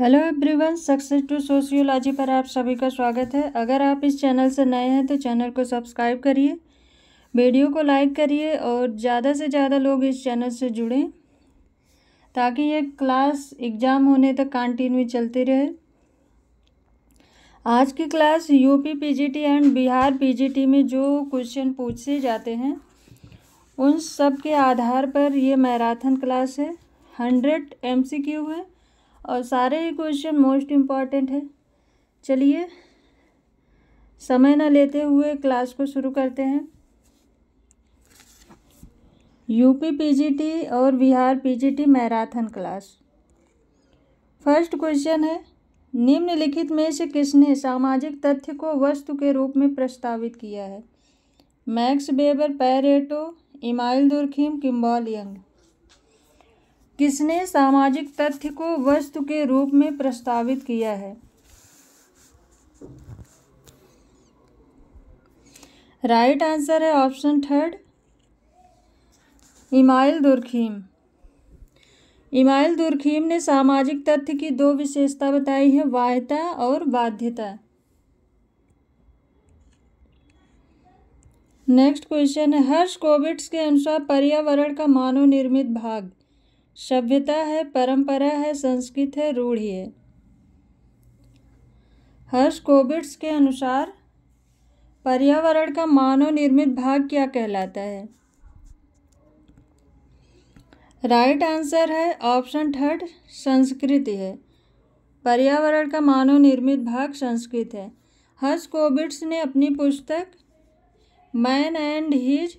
hello everyone success to sociology पर आप सभी का स्वागत है अगर आप इस चैनल से नए हैं तो चैनल को सब्सक्राइब करिए वीडियो को लाइक करिए और ज़्यादा से ज़्यादा लोग इस चैनल से जुड़ें ताकि ये क्लास एग्ज़ाम होने तक कंटिन्यू चलती रहे आज की class UP PGT and Bihar PGT में जो क्वेश्चन पूछे जाते हैं उन सब के आधार पर ये मैराथन क्लास है हंड्रेड एम है और सारे ही क्वेश्चन मोस्ट इम्पॉर्टेंट है चलिए समय न लेते हुए क्लास को शुरू करते हैं यूपी पीजीटी और Bihar PGT marathon class first question है निम्नलिखित में से किसने सामाजिक तथ्य को वस्तु के रूप में प्रस्तावित किया है Max Weber Pareto Emile Durkheim Kimball Young किसने सामाजिक तथ्य को वस्तु के रूप में प्रस्तावित किया है राइट right आंसर है option third Emile Durkheim Emile Durkheim ने सामाजिक तथ्य की दो विशेषता बताई है वायता और बाध्यता नेक्स्ट क्वेश्चन है हर्ष कोविड्स के अनुसार पर्यावरण का मानव निर्मित भाग सभ्यता है परंपरा है संस्कृत है रूढ़ी है हर्ष कोबिट्स के अनुसार पर्यावरण का मानव निर्मित भाग क्या कहलाता है राइट आंसर है ऑप्शन थर्ड संस्कृति है पर्यावरण का मानव निर्मित भाग संस्कृत है हर्ष कोबिट्स ने अपनी पुस्तक man and his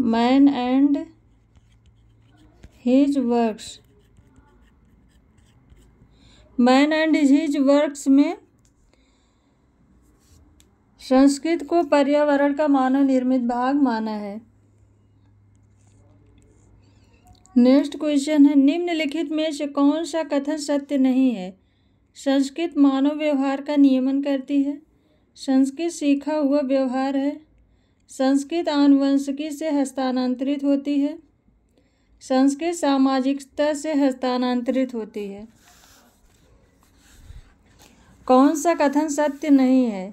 man and his works man and his works में संस्कृत को पर्यावरण का मानव निर्मित भाग माना है नेक्स्ट क्वेश्चन है निम्नलिखित में से कौन सा कथन सत्य नहीं है संस्कृत मानव व्यवहार का नियमन करती है संस्कृत सीखा हुआ व्यवहार है संस्कृत आनुवंशिकी से हस्तांतरित होती है संस्कृत सामाजिक स्तर से हस्तांतरित होती है कौन सा कथन सत्य नहीं है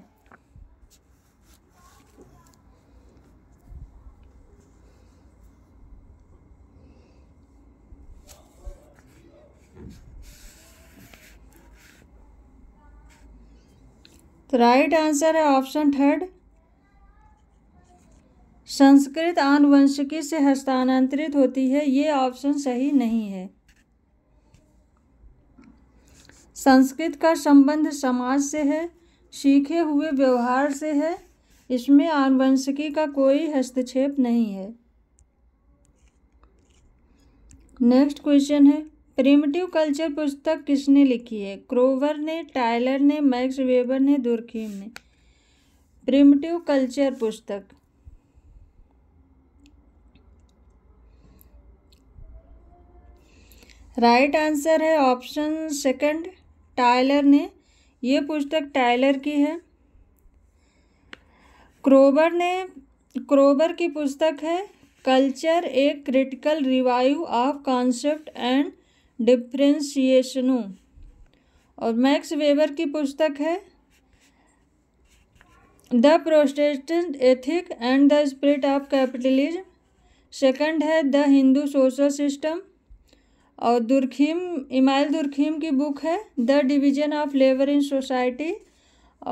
तो राइट आंसर है ऑप्शन थर्ड संस्कृत आनुवंशिकी से हस्तांतरित होती है ये ऑप्शन सही नहीं है संस्कृत का संबंध समाज से है सीखे हुए व्यवहार से है इसमें आनुवंशिकी का कोई हस्तक्षेप नहीं है नेक्स्ट क्वेश्चन है प्रिमिटिव कल्चर पुस्तक किसने लिखी है क्रोवर ने टाइलर ने मैक्स वेबर ने दुर्खीम ने प्रिमिटिव कल्चर पुस्तक राइट आंसर है ऑप्शन सेकंड टायलर ने ये पुस्तक टायलर की है क्रोबर ने क्रोबर की पुस्तक है culture a critical revive of concept and डिफ्रेंशिएशनों और मैक्स वेबर की पुस्तक है the Protestant ethic and the spirit of capitalism second है द हिंदू सोशल सिस्टम और दुर्खीम इमाइल दुर्खीम की बुक है the division of labour in society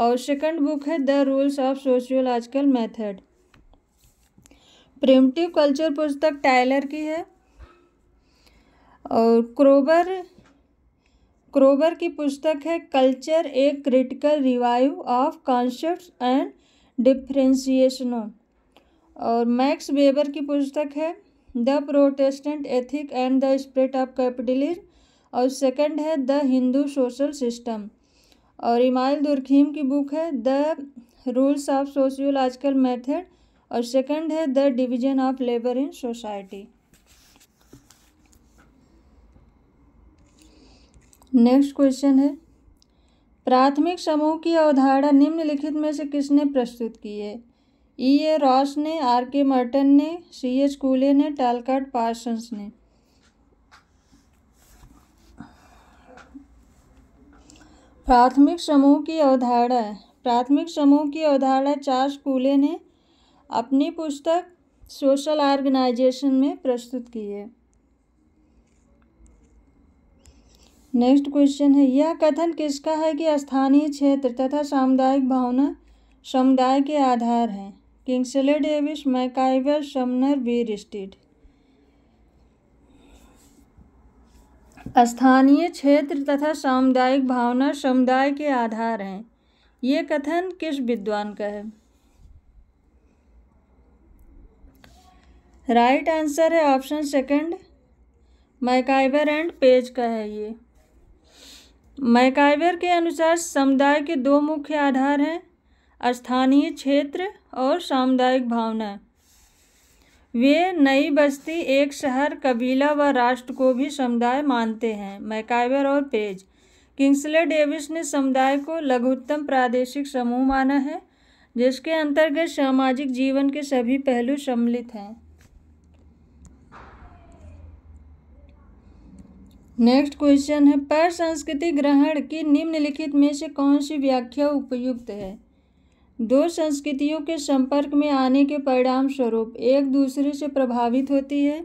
और सेकंड बुक है the rules of sociological method primitive culture पुस्तक Tylor की है और क्रोबर क्रोबर की पुस्तक है culture a critical revive of concept and डिफ्रेंसिएशनों और मैक्स वेबर की पुस्तक है the Protestant ethic and the spread of capitalism और सेकंड है द हिंदू सोशल सिस्टम और इमाइल दुरखीम की बुक है the rules of sociological method और सेकंड है the division of labour in society next question है प्राथमिक समूह की अवधारणा निम्नलिखित में से किसने प्रस्तुत की है ई ए रॉस ने आर के मर्टन ने सी एच कूले ने टैलकाट पार्सन्स ने प्राथमिक समूह की अवधारणा प्राथमिक समूह की अवधारणा चार्ल्स कूले ने अपनी पुस्तक सोशल ऑर्गेनाइजेशन में प्रस्तुत की है नेक्स्ट क्वेश्चन है यह कथन किसका है कि स्थानीय क्षेत्र तथा सामुदायिक भावना समुदाय के आधार हैं Kingsley Davis MacIver Sumner Bierstedt स्थानीय क्षेत्र तथा सामुदायिक भावना समुदाय के आधार हैं ये कथन किस विद्वान का है राइट आंसर है option second MacIver and Page का है ये मैकाइवर के अनुसार समुदाय के दो मुख्य आधार हैं स्थानीय क्षेत्र और सामुदायिक भावना वे नई बस्ती एक शहर कबीला व राष्ट्र को भी समुदाय मानते हैं मैकाइवर और पेज किंग्सले डेविस ने समुदाय को लघुत्तम प्रादेशिक समूह माना है जिसके अंतर्गत सामाजिक जीवन के सभी पहलू सम्मिलित हैं नेक्स्ट क्वेश्चन है पर संस्कृति ग्रहण की निम्नलिखित में से कौन सी व्याख्या उपयुक्त है दो संस्कृतियों के संपर्क में आने के परिणाम स्वरूप एक दूसरे से प्रभावित होती है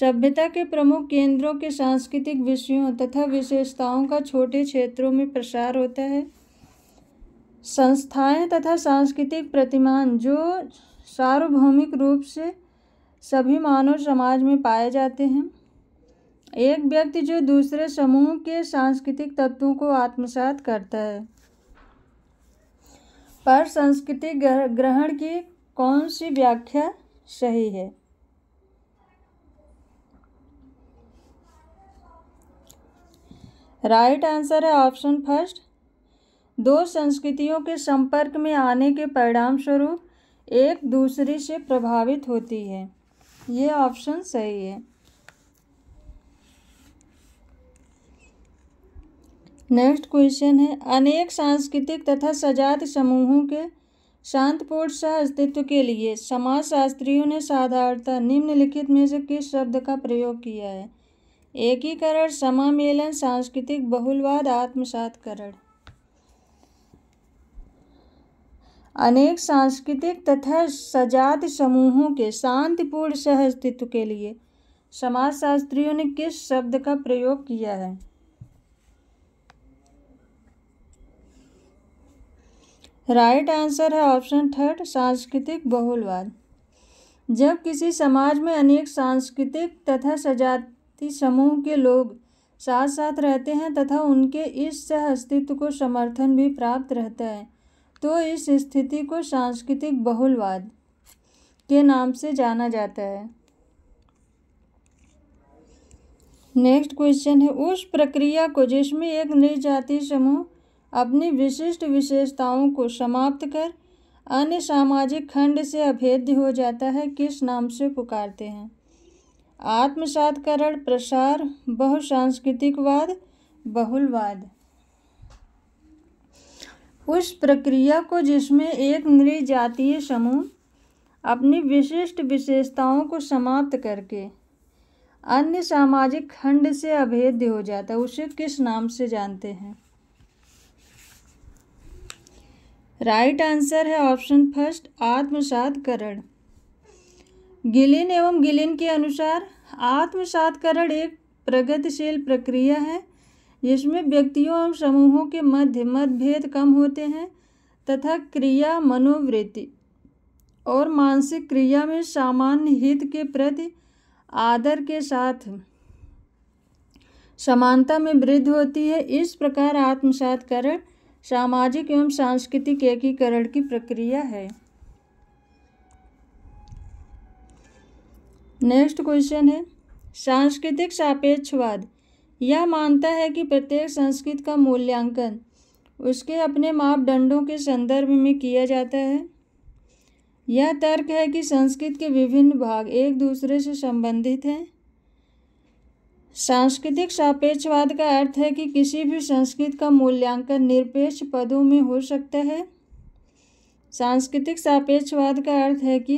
सभ्यता के प्रमुख केंद्रों के सांस्कृतिक विषयों तथा विशेषताओं का छोटे क्षेत्रों में प्रसार होता है संस्थाएं तथा सांस्कृतिक प्रतिमान जो सार्वभौमिक रूप से सभी मानव समाज में पाए जाते हैं एक व्यक्ति जो दूसरे समूह के सांस्कृतिक तत्वों को आत्मसात करता है पर संस्कृति ग्रहण की कौन सी व्याख्या सही है राइट आंसर है ऑप्शन फर्स्ट दो संस्कृतियों के संपर्क में आने के परिणाम स्वरूप एक दूसरे से प्रभावित होती है ये ऑप्शन सही है नेक्स्ट क्वेश्चन है अनेक सांस्कृतिक तथा सजात समूहों के शांतपूर्ण सह अस्तित्व के लिए समाज शास्त्रियों ने साधारणता निम्नलिखित में से किस शब्द का प्रयोग किया है एकीकरण समामेलन सांस्कृतिक बहुलवाद आत्मसातकरण अनेक सांस्कृतिक तथा सजात समूहों के शांतिपूर्ण सह अस्तित्व के लिए समाजशास्त्रियों ने किस शब्द का प्रयोग किया है राइट आंसर है ऑप्शन थर्ड सांस्कृतिक बहुलवाद जब किसी समाज में अनेक सांस्कृतिक तथा सजाति समूह के लोग साथ साथ रहते हैं तथा उनके इस सह अस्तित्व को समर्थन भी प्राप्त रहता है तो इस स्थिति को सांस्कृतिक बहुलवाद के नाम से जाना जाता है नेक्स्ट क्वेश्चन है उस प्रक्रिया को जिसमें एक नई समूह अपनी विशिष्ट विशेषताओं को समाप्त कर अन्य सामाजिक खंड से अभेद्य हो जाता है किस नाम से पुकारते हैं आत्मसातकरण प्रसार बहुसांस्कृतिकवाद बहुलवाद उस प्रक्रिया को जिसमें एक नृजातीय समूह अपनी विशिष्ट विशेषताओं को समाप्त करके अन्य सामाजिक खंड से अभेद्य हो जाता है उसे किस नाम से जानते हैं राइट आंसर है ऑप्शन फर्स्ट आत्मसातकरण गिलिन एवं गिलिन के अनुसार आत्मसातकरण एक प्रगतिशील प्रक्रिया है जिसमें व्यक्तियों एवं समूहों के मध्य मतभेद कम होते हैं तथा क्रिया मनोवृत्ति और मानसिक क्रिया में सामान्य हित के प्रति आदर के साथ समानता में वृद्धि होती है इस प्रकार आत्मसातकरण सामाजिक एवं सांस्कृतिक एकीकरण की प्रक्रिया है नेक्स्ट क्वेश्चन है सांस्कृतिक सापेक्षवाद यह मानता है कि प्रत्येक संस्कृत का मूल्यांकन उसके अपने मापदंडों के संदर्भ में किया जाता है यह तर्क है कि संस्कृत के विभिन्न भाग एक दूसरे से संबंधित हैं सांस्कृतिक सापेक्षवाद का अर्थ है कि किसी भी संस्कृत का मूल्यांकन निरपेक्ष पदों में हो सकता है सांस्कृतिक सापेक्षवाद का अर्थ है कि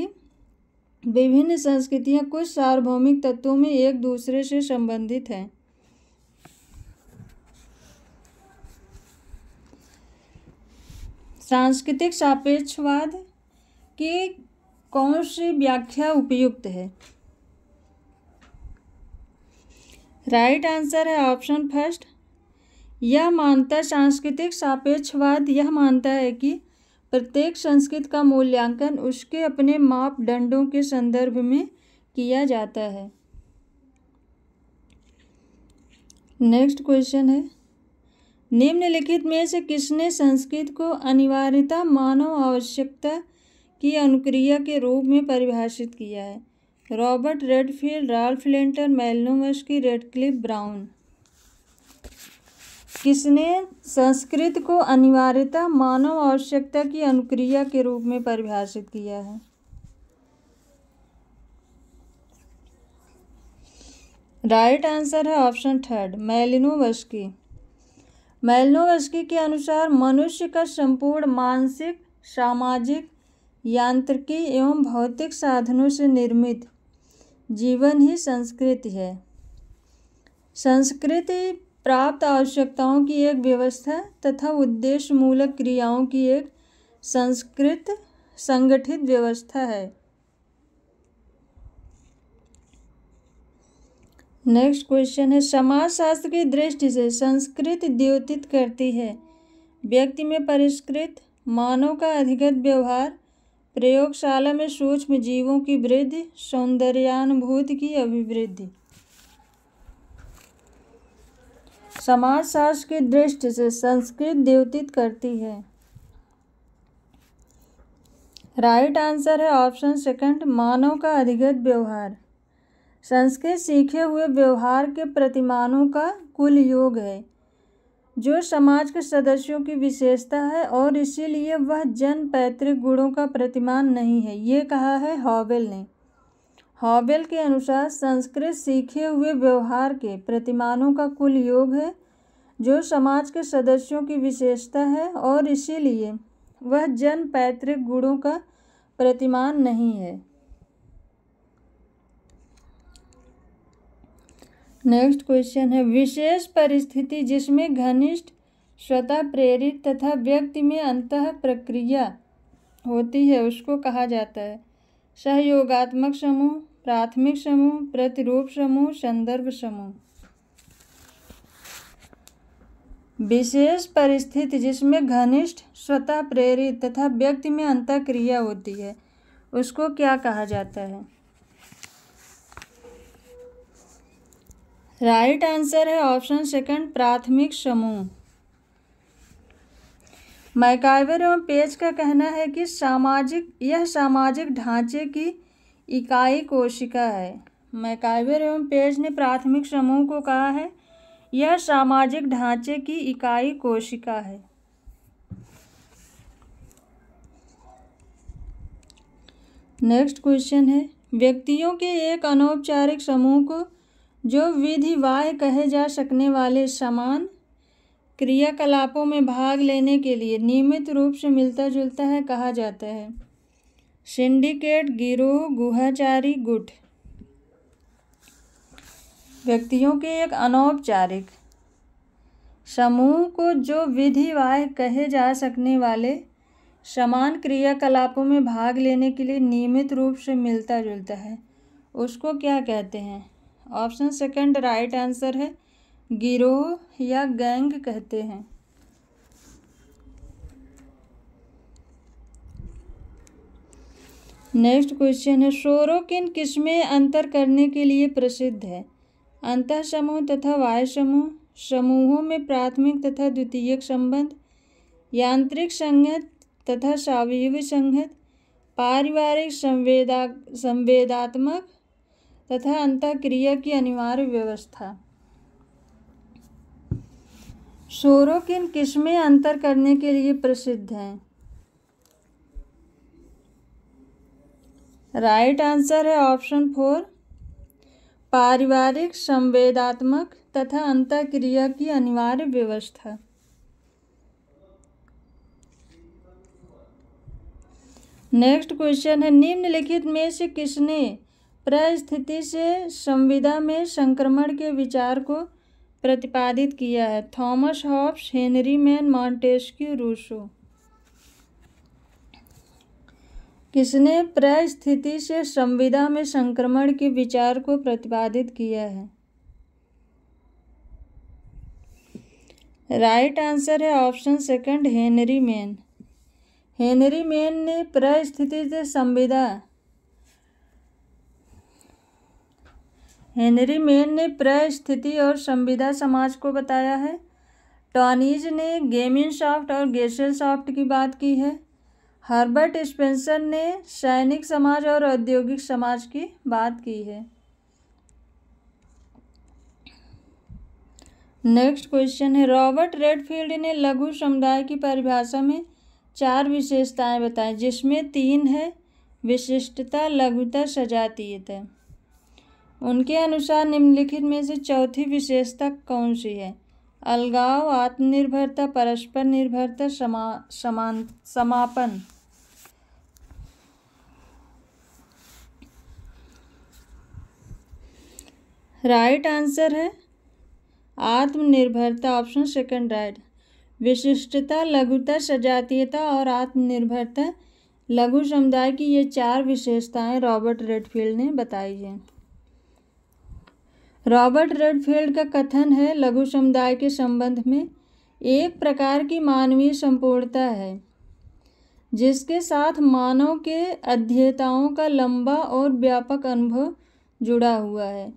विभिन्न संस्कृतियां कुछ सार्वभौमिक तत्वों में एक दूसरे से संबंधित हैं सांस्कृतिक सापेक्षवाद की कौन सी व्याख्या उपयुक्त है राइट आंसर है ऑप्शन फर्स्ट यह मानता सांस्कृतिक सापेक्षवाद यह मानता है कि प्रत्येक संस्कृत का मूल्यांकन उसके अपने मापदंडों के संदर्भ में किया जाता है नेक्स्ट क्वेश्चन है निम्नलिखित में से किसने संस्कृत को अनिवार्यता मानव आवश्यकता की अनुक्रिया के रूप में परिभाषित किया है रॉबर्ट रेडफील्ड राल्फ लेंटर की रेडक्लिप ब्राउन किसने संस्कृत को अनिवार्यता मानव आवश्यकता की अनुक्रिया के रूप में परिभाषित किया है राइट right आंसर है ऑप्शन थर्ड मेलिनोवस्की मेलिनोवस्की के अनुसार मनुष्य का संपूर्ण मानसिक सामाजिक यांत्रिकी एवं भौतिक साधनों से निर्मित जीवन ही संस्कृति है संस्कृति प्राप्त आवश्यकताओं की एक व्यवस्था तथा उद्देश्य मूलक क्रियाओं की एक संस्कृत संगठित व्यवस्था है नेक्स्ट क्वेश्चन है समाजशास्त्र की दृष्टि से संस्कृत द्योतित करती है व्यक्ति में परिष्कृत मानव का अधिगत व्यवहार प्रयोगशाला में सूक्ष्म जीवों की वृद्धि सौंदर्यानुभूति की अभिवृद्धि समाजशास्त्र की दृष्टि से संस्कृत द्योतित करती है राइट आंसर है ऑप्शन सेकंड मानव का अधिगत व्यवहार संस्कृत सीखे हुए व्यवहार के प्रतिमानों का कुल योग है जो समाज के सदस्यों की विशेषता है और इसीलिए वह जन पैतृक गुणों का प्रतिमान नहीं है ये कहा है हॉवेल ने हॉवेल के अनुसार संस्कृत सीखे हुए व्यवहार के प्रतिमानों का कुल योग है जो समाज के सदस्यों की विशेषता है और इसीलिए वह जन पैतृक गुणों का प्रतिमान नहीं है नेक्स्ट क्वेश्चन है विशेष परिस्थिति जिसमें घनिष्ठ स्वतः प्रेरित तथा व्यक्ति में अंत प्रक्रिया होती है उसको कहा जाता है सहयोगात्मक समूह प्राथमिक समूह प्रतिरूप समूह संदर्भ समूह विशेष परिस्थिति जिसमें घनिष्ठ स्वतः प्रेरित तथा व्यक्ति में अंत क्रिया होती है उसको क्या कहा जाता है राइट आंसर है ऑप्शन सेकंड प्राथमिक समूह मैकाइवर एवं पेज का कहना है कि सामाजिक यह सामाजिक ढांचे की इकाई कोशिका है मैकाइवर एवं पेज ने प्राथमिक समूह को कहा है यह सामाजिक ढांचे की इकाई कोशिका है नेक्स्ट क्वेश्चन है व्यक्तियों के एक अनौपचारिक समूह को जो विधिवाय कहे जा सकने वाले समान क्रियाकलापों में भाग लेने के लिए नियमित रूप से मिलता जुलता है कहा जाता है सिंडिकेट गिरोह गुहाचारी गुट व्यक्तियों के एक अनौपचारिक समूह को जो वाह कहे जा सकने वाले समान क्रियाकलापों में भाग लेने के लिए नियमित रूप से मिलता जुलता है उसको क्या कहते हैं ऑप्शन सेकंड राइट आंसर है गिरोह या गैंग कहते हैं नेक्स्ट क्वेश्चन है शोरों किन किस्में अंतर करने के लिए प्रसिद्ध है अंत समूह तथा वाय समूह समूहों में प्राथमिक तथा द्वितीयक संबंध यांत्रिक संगत तथा सावयवी संगत पारिवारिक संवेदा संवेदात्मक तथा अंतक्रिया की अनिवार्य व्यवस्था शोरों किन किस्में अंतर करने के लिए प्रसिद्ध हैं राइट आंसर है ऑप्शन फोर पारिवारिक संवेदात्मक तथा अंत क्रिया की अनिवार्य व्यवस्था नेक्स्ट क्वेश्चन है निम्नलिखित में से किसने प्रस्थिति से संविदा में संक्रमण के विचार को प्रतिपादित किया है Thomas Hobbes Henry Maine Montesquieu Rousseau किसने प्रस्थिति से संविदा में संक्रमण के विचार को प्रतिपादित किया है राइट आंसर है option second Henry Maine Henry Maine ने प्रस्थिति से संविदा हेनरी मेन ने प्रय स्थिति और संविदा समाज को बताया है टॉनीज ने गेमिन सॉफ्ट और गेसल सॉफ्ट की बात की है हर्बर्ट स्पेंसर ने सैनिक समाज और औद्योगिक समाज की बात की है नेक्स्ट क्वेश्चन है रॉबर्ट रेडफील्ड ने लघु समुदाय की परिभाषा में चार विशेषताएं बताई जिसमें तीन है विशिष्टता लघुता सजातीयता उनके अनुसार निम्नलिखित में से चौथी विशेषता कौन सी है अलगाव आत्मनिर्भरता परस्पर निर्भरता समा समा समापन राइट आंसर है आत्मनिर्भरता ऑप्शन सेकंड राइट विशिष्टता लघुता सजातीयता और आत्मनिर्भरता लघु समुदाय की ये चार विशेषताएं रॉबर्ट रेडफील्ड ने बताई हैं रॉबर्ट रेडफील्ड का कथन है लघु समुदाय के संबंध में एक प्रकार की मानवीय संपूर्णता है जिसके साथ मानव के अध्येताओं का लंबा और व्यापक अनुभव जुड़ा हुआ है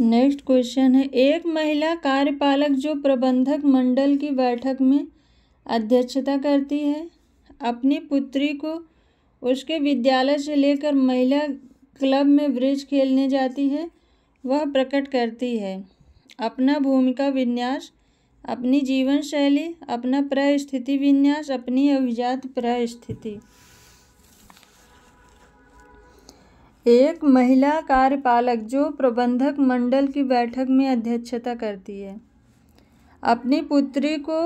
नेक्स्ट क्वेश्चन है एक महिला कार्यपालक जो प्रबंधक मंडल की बैठक में अध्यक्षता करती है अपनी पुत्री को उसके विद्यालय से लेकर महिला क्लब में ब्रिज खेलने जाती है वह प्रकट करती है अपना भूमिका विन्यास अपनी जीवन शैली अपना प्रस्थिति विन्यास अपनी अभिजात प्रस्थिति एक महिला कार्यपालक जो प्रबंधक मंडल की बैठक में अध्यक्षता करती है अपनी पुत्री को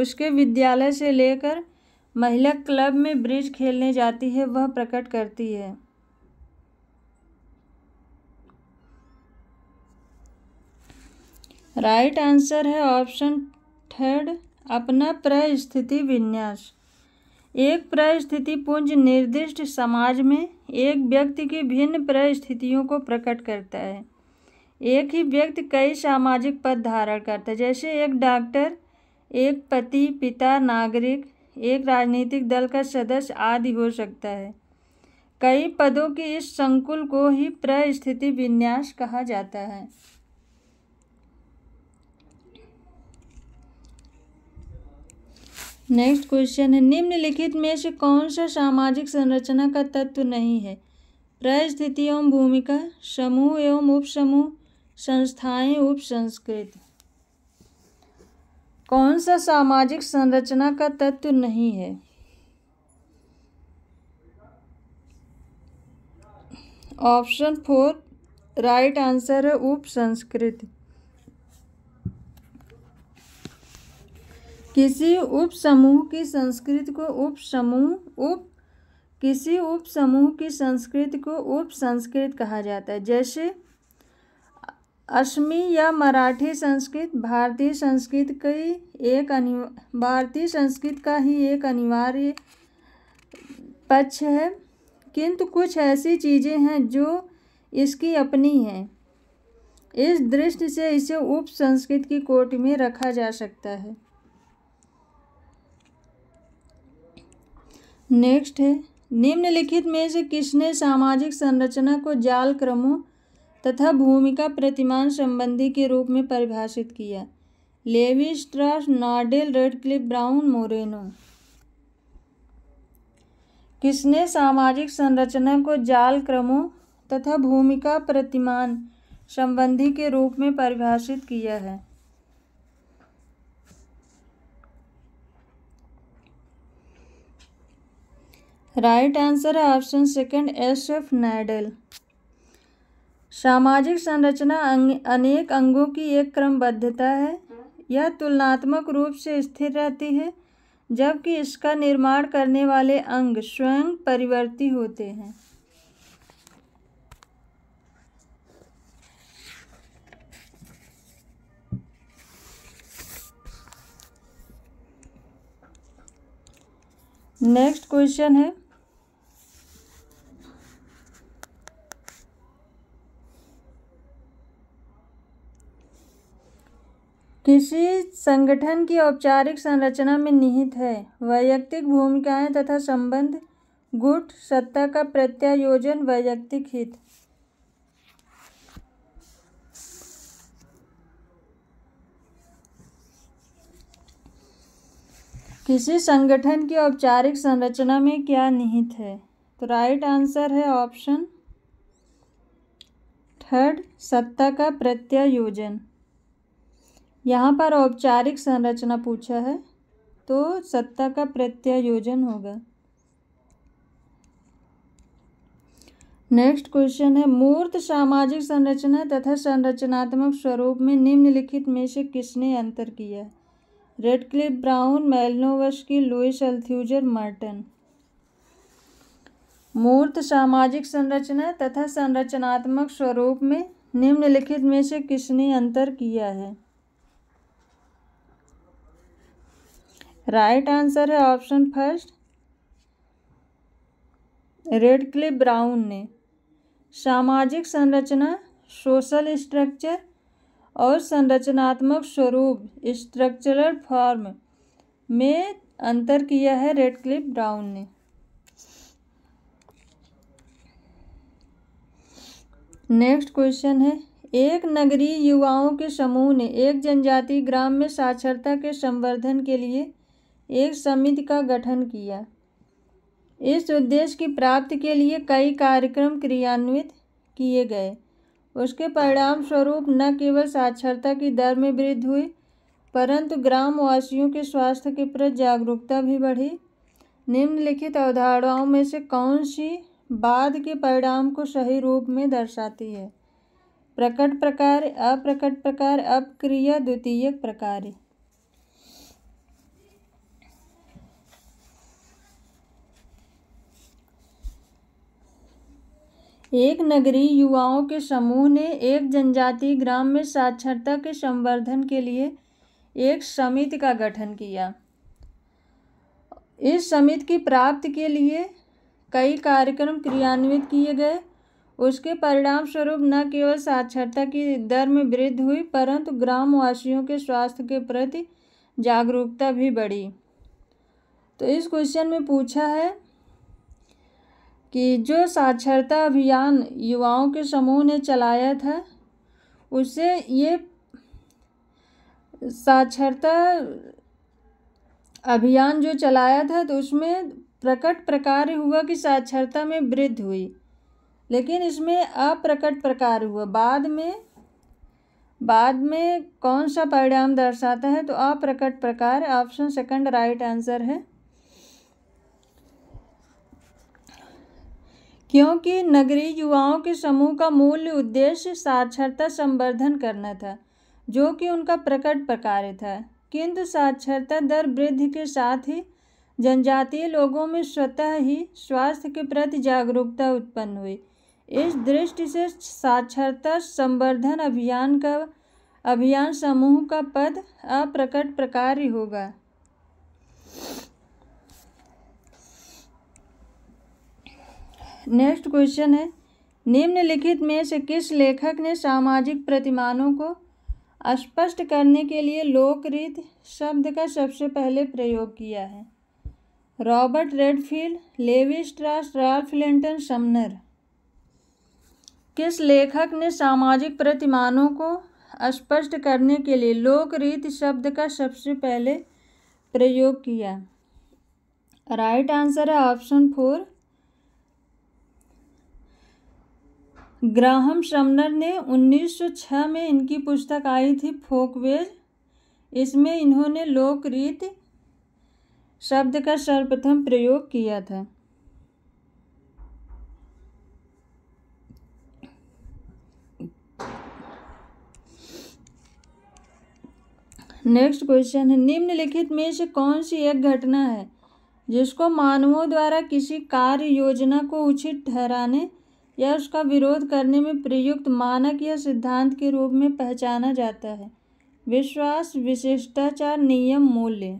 उसके विद्यालय से लेकर महिला क्लब में ब्रिज खेलने जाती है वह प्रकट करती है राइट आंसर है ऑप्शन थर्ड अपना प्रस्थिति विन्यास एक प्रस्थिति पुंज निर्दिष्ट समाज में एक व्यक्ति की भिन्न परिस्थितियों को प्रकट करता है एक ही व्यक्ति कई सामाजिक पद धारण करता है जैसे एक डॉक्टर एक पति पिता नागरिक एक राजनीतिक दल का सदस्य आदि हो सकता है कई पदों के इस संकुल को ही प्रस्थिति विन्यास कहा जाता है नेक्स्ट क्वेश्चन है निम्नलिखित में से कौन सा सामाजिक संरचना का तत्व नहीं है प्रस्थिति एवं भूमिका समूह एवं उपसमूह संस्थाएं उपसंस्कृत कौन सा सामाजिक संरचना का तत्व नहीं है ऑप्शन फोर राइट आंसर है उप संस्कृति किसी उप समूह की संस्कृति को उप समूह उप किसी उप समूह की संस्कृति को उप संस्कृत कहा जाता है जैसे अश्मी या मराठी संस्कृत भारतीय संस्कृत की एक अनिवा भारतीय संस्कृत का ही एक अनिवार्य पक्ष है किंतु कुछ ऐसी चीज़ें हैं जो इसकी अपनी हैं इस दृष्टि से इसे उप संस्कृत की कोट में रखा जा सकता है नेक्स्ट है निम्नलिखित में से किसने सामाजिक संरचना को जाल क्रमों तथा भूमिका प्रतिमान संबंधी के रूप में परिभाषित किया Levi Strauss Nadel Radcliffe Brown Moreno किसने सामाजिक संरचना को जाल क्रमों तथा भूमिका प्रतिमान संबंधी के रूप में परिभाषित किया है राइट आंसर है option second S F Nadel सामाजिक संरचना अनेक अंगों की एक क्रमबद्धता है यह तुलनात्मक रूप से स्थिर रहती है जबकि इसका निर्माण करने वाले अंग स्वयं परिवर्ती होते हैं नेक्स्ट क्वेश्चन है किसी संगठन की औपचारिक संरचना में निहित है वैयक्तिक भूमिकाएं तथा संबंध गुट सत्ता का प्रत्यायोजन वैयक्तिक हित किसी संगठन की औपचारिक संरचना में क्या निहित है तो राइट आंसर है ऑप्शन थर्ड सत्ता का प्रत्यायोजन यहाँ पर औपचारिक संरचना पूछा है तो सत्ता का प्रत्यायोजन होगा नेक्स्ट क्वेश्चन है मूर्त सामाजिक संरचना तथा संरचनात्मक स्वरूप में निम्नलिखित में से किसने अंतर किया क्लिप ब्राउन मेलनोवश की लुइस अल्थ्यूजर मार्टन मूर्त सामाजिक संरचना तथा संरचनात्मक स्वरूप में निम्नलिखित में से किसने अंतर किया है राइट आंसर है option first Radcliffe Brown ने सामाजिक संरचना सोशल स्ट्रक्चर और संरचनात्मक स्वरूप स्ट्रक्चरल फॉर्म में अंतर किया है रेड क्लिप ब्राउन ने नेक्स्ट क्वेश्चन है एक नगरीय युवाओं के समूह ने एक जनजाति ग्राम में साक्षरता के संवर्धन के लिए एक समिति का गठन किया इस उद्देश्य की प्राप्ति के लिए कई कार्यक्रम क्रियान्वित किए गए उसके परिणाम स्वरूप न केवल साक्षरता की दर में वृद्धि हुई परंतु ग्रामवासियों के स्वास्थ्य के प्रति जागरूकता भी बढ़ी निम्नलिखित अवधारणाओं में से कौन सी बाद के परिणाम को सही रूप में दर्शाती है प्रकट प्रकार अप्रकट प्रकार अपक्रिया द्वितीयक प्रकार एक नगरीय युवाओं के समूह ने एक जनजातीय ग्राम में साक्षरता के संवर्धन के लिए एक समिति का गठन किया इस समिति की प्राप्ति के लिए कई कार्यक्रम क्रियान्वित किए गए उसके परिणाम स्वरूप न केवल साक्षरता की दर में वृद्धि हुई परंतु ग्रामवासियों के स्वास्थ्य के प्रति जागरूकता भी बढ़ी तो इस क्वेश्चन में पूछा है कि जो साक्षरता अभियान युवाओं के समूह ने चलाया था उसे ये साक्षरता अभियान जो चलाया था तो उसमें प्रकट प्रकार हुआ कि साक्षरता में वृद्धि हुई लेकिन इसमें अप्रकट प्रकार हुआ बाद में बाद में कौन सा परिणाम दर्शाता है तो अप्रकट प्रकार ऑप्शन सेकंड राइट आंसर है क्योंकि नगरीय युवाओं के समूह का मूल उद्देश्य साक्षरता संवर्धन करना था जो कि उनका प्रकट प्रकार था किंतु साक्षरता दर वृद्धि के साथ ही जनजातीय लोगों में स्वतः ही स्वास्थ्य के प्रति जागरूकता उत्पन्न हुई इस दृष्टि से साक्षरता संवर्धन अभियान का अभियान समूह का पद अप्रकट प्रकार ही होगा नेक्स्ट क्वेश्चन है निम्नलिखित में से किस लेखक ने सामाजिक प्रतिमानों को स्पष्ट करने के लिए लोकरीत शब्द का सबसे पहले प्रयोग किया है Robert Redfield Levi Strauss Ralph Linton Sumner किस लेखक ने सामाजिक प्रतिमानों को स्पष्ट करने के लिए लोकरीत शब्द का सबसे पहले प्रयोग किया राइट आंसर है ऑप्शन फोर ग्राहम श्रमनर ने 1906 में इनकी पुस्तक आई थी फोकवेज इसमें इन्होंने लोकरीत शब्द का सर्वप्रथम प्रयोग किया था नेक्स्ट क्वेश्चन है निम्नलिखित में से कौन सी एक घटना है जिसको मानवों द्वारा किसी कार्य योजना को उचित ठहराने या उसका विरोध करने में प्रयुक्त मानक या सिद्धांत के रूप में पहचाना जाता है विश्वास विशिष्टाचार नियम मूल्य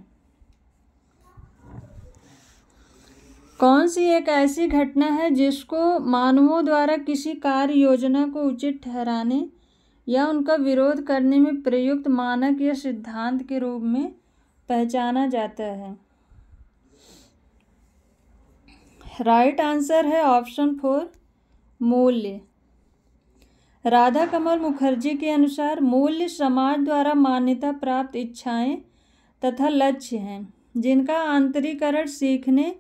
कौन सी एक ऐसी घटना है जिसको मानवों द्वारा किसी कार्य योजना को उचित ठहराने या उनका विरोध करने में प्रयुक्त मानक या सिद्धांत के रूप में पहचाना जाता है राइट right आंसर है ऑप्शन फोर मूल्य राधा कमल मुखर्जी के अनुसार मूल्य समाज द्वारा मान्यता प्राप्त इच्छाएं तथा लक्ष्य हैं जिनका आंतरिकरण सीखने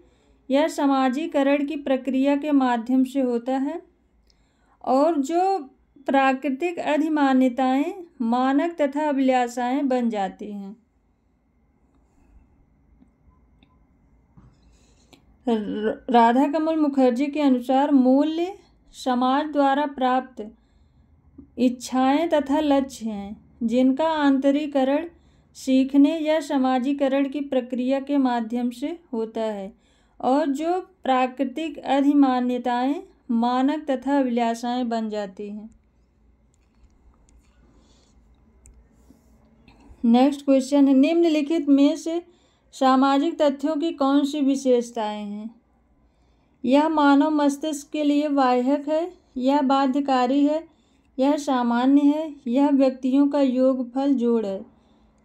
या समाजीकरण की प्रक्रिया के माध्यम से होता है और जो प्राकृतिक अधिमान्यताएं मानक तथा अभिलाषाएं बन जाती हैं राधा कमल मुखर्जी के अनुसार मूल्य समाज द्वारा प्राप्त इच्छाएं तथा लक्ष्य हैं जिनका आंतरिकरण सीखने या समाजीकरण की प्रक्रिया के माध्यम से होता है और जो प्राकृतिक अधिमान्यताएं मानक तथा अभिलाषाएं बन जाती हैं नेक्स्ट क्वेश्चन है निम्नलिखित में से सामाजिक तथ्यों की कौन सी विशेषताएं हैं यह मानव मस्तिष्क के लिए वाहक है यह बाध्यकारी है यह सामान्य है यह व्यक्तियों का योगफल जोड़ है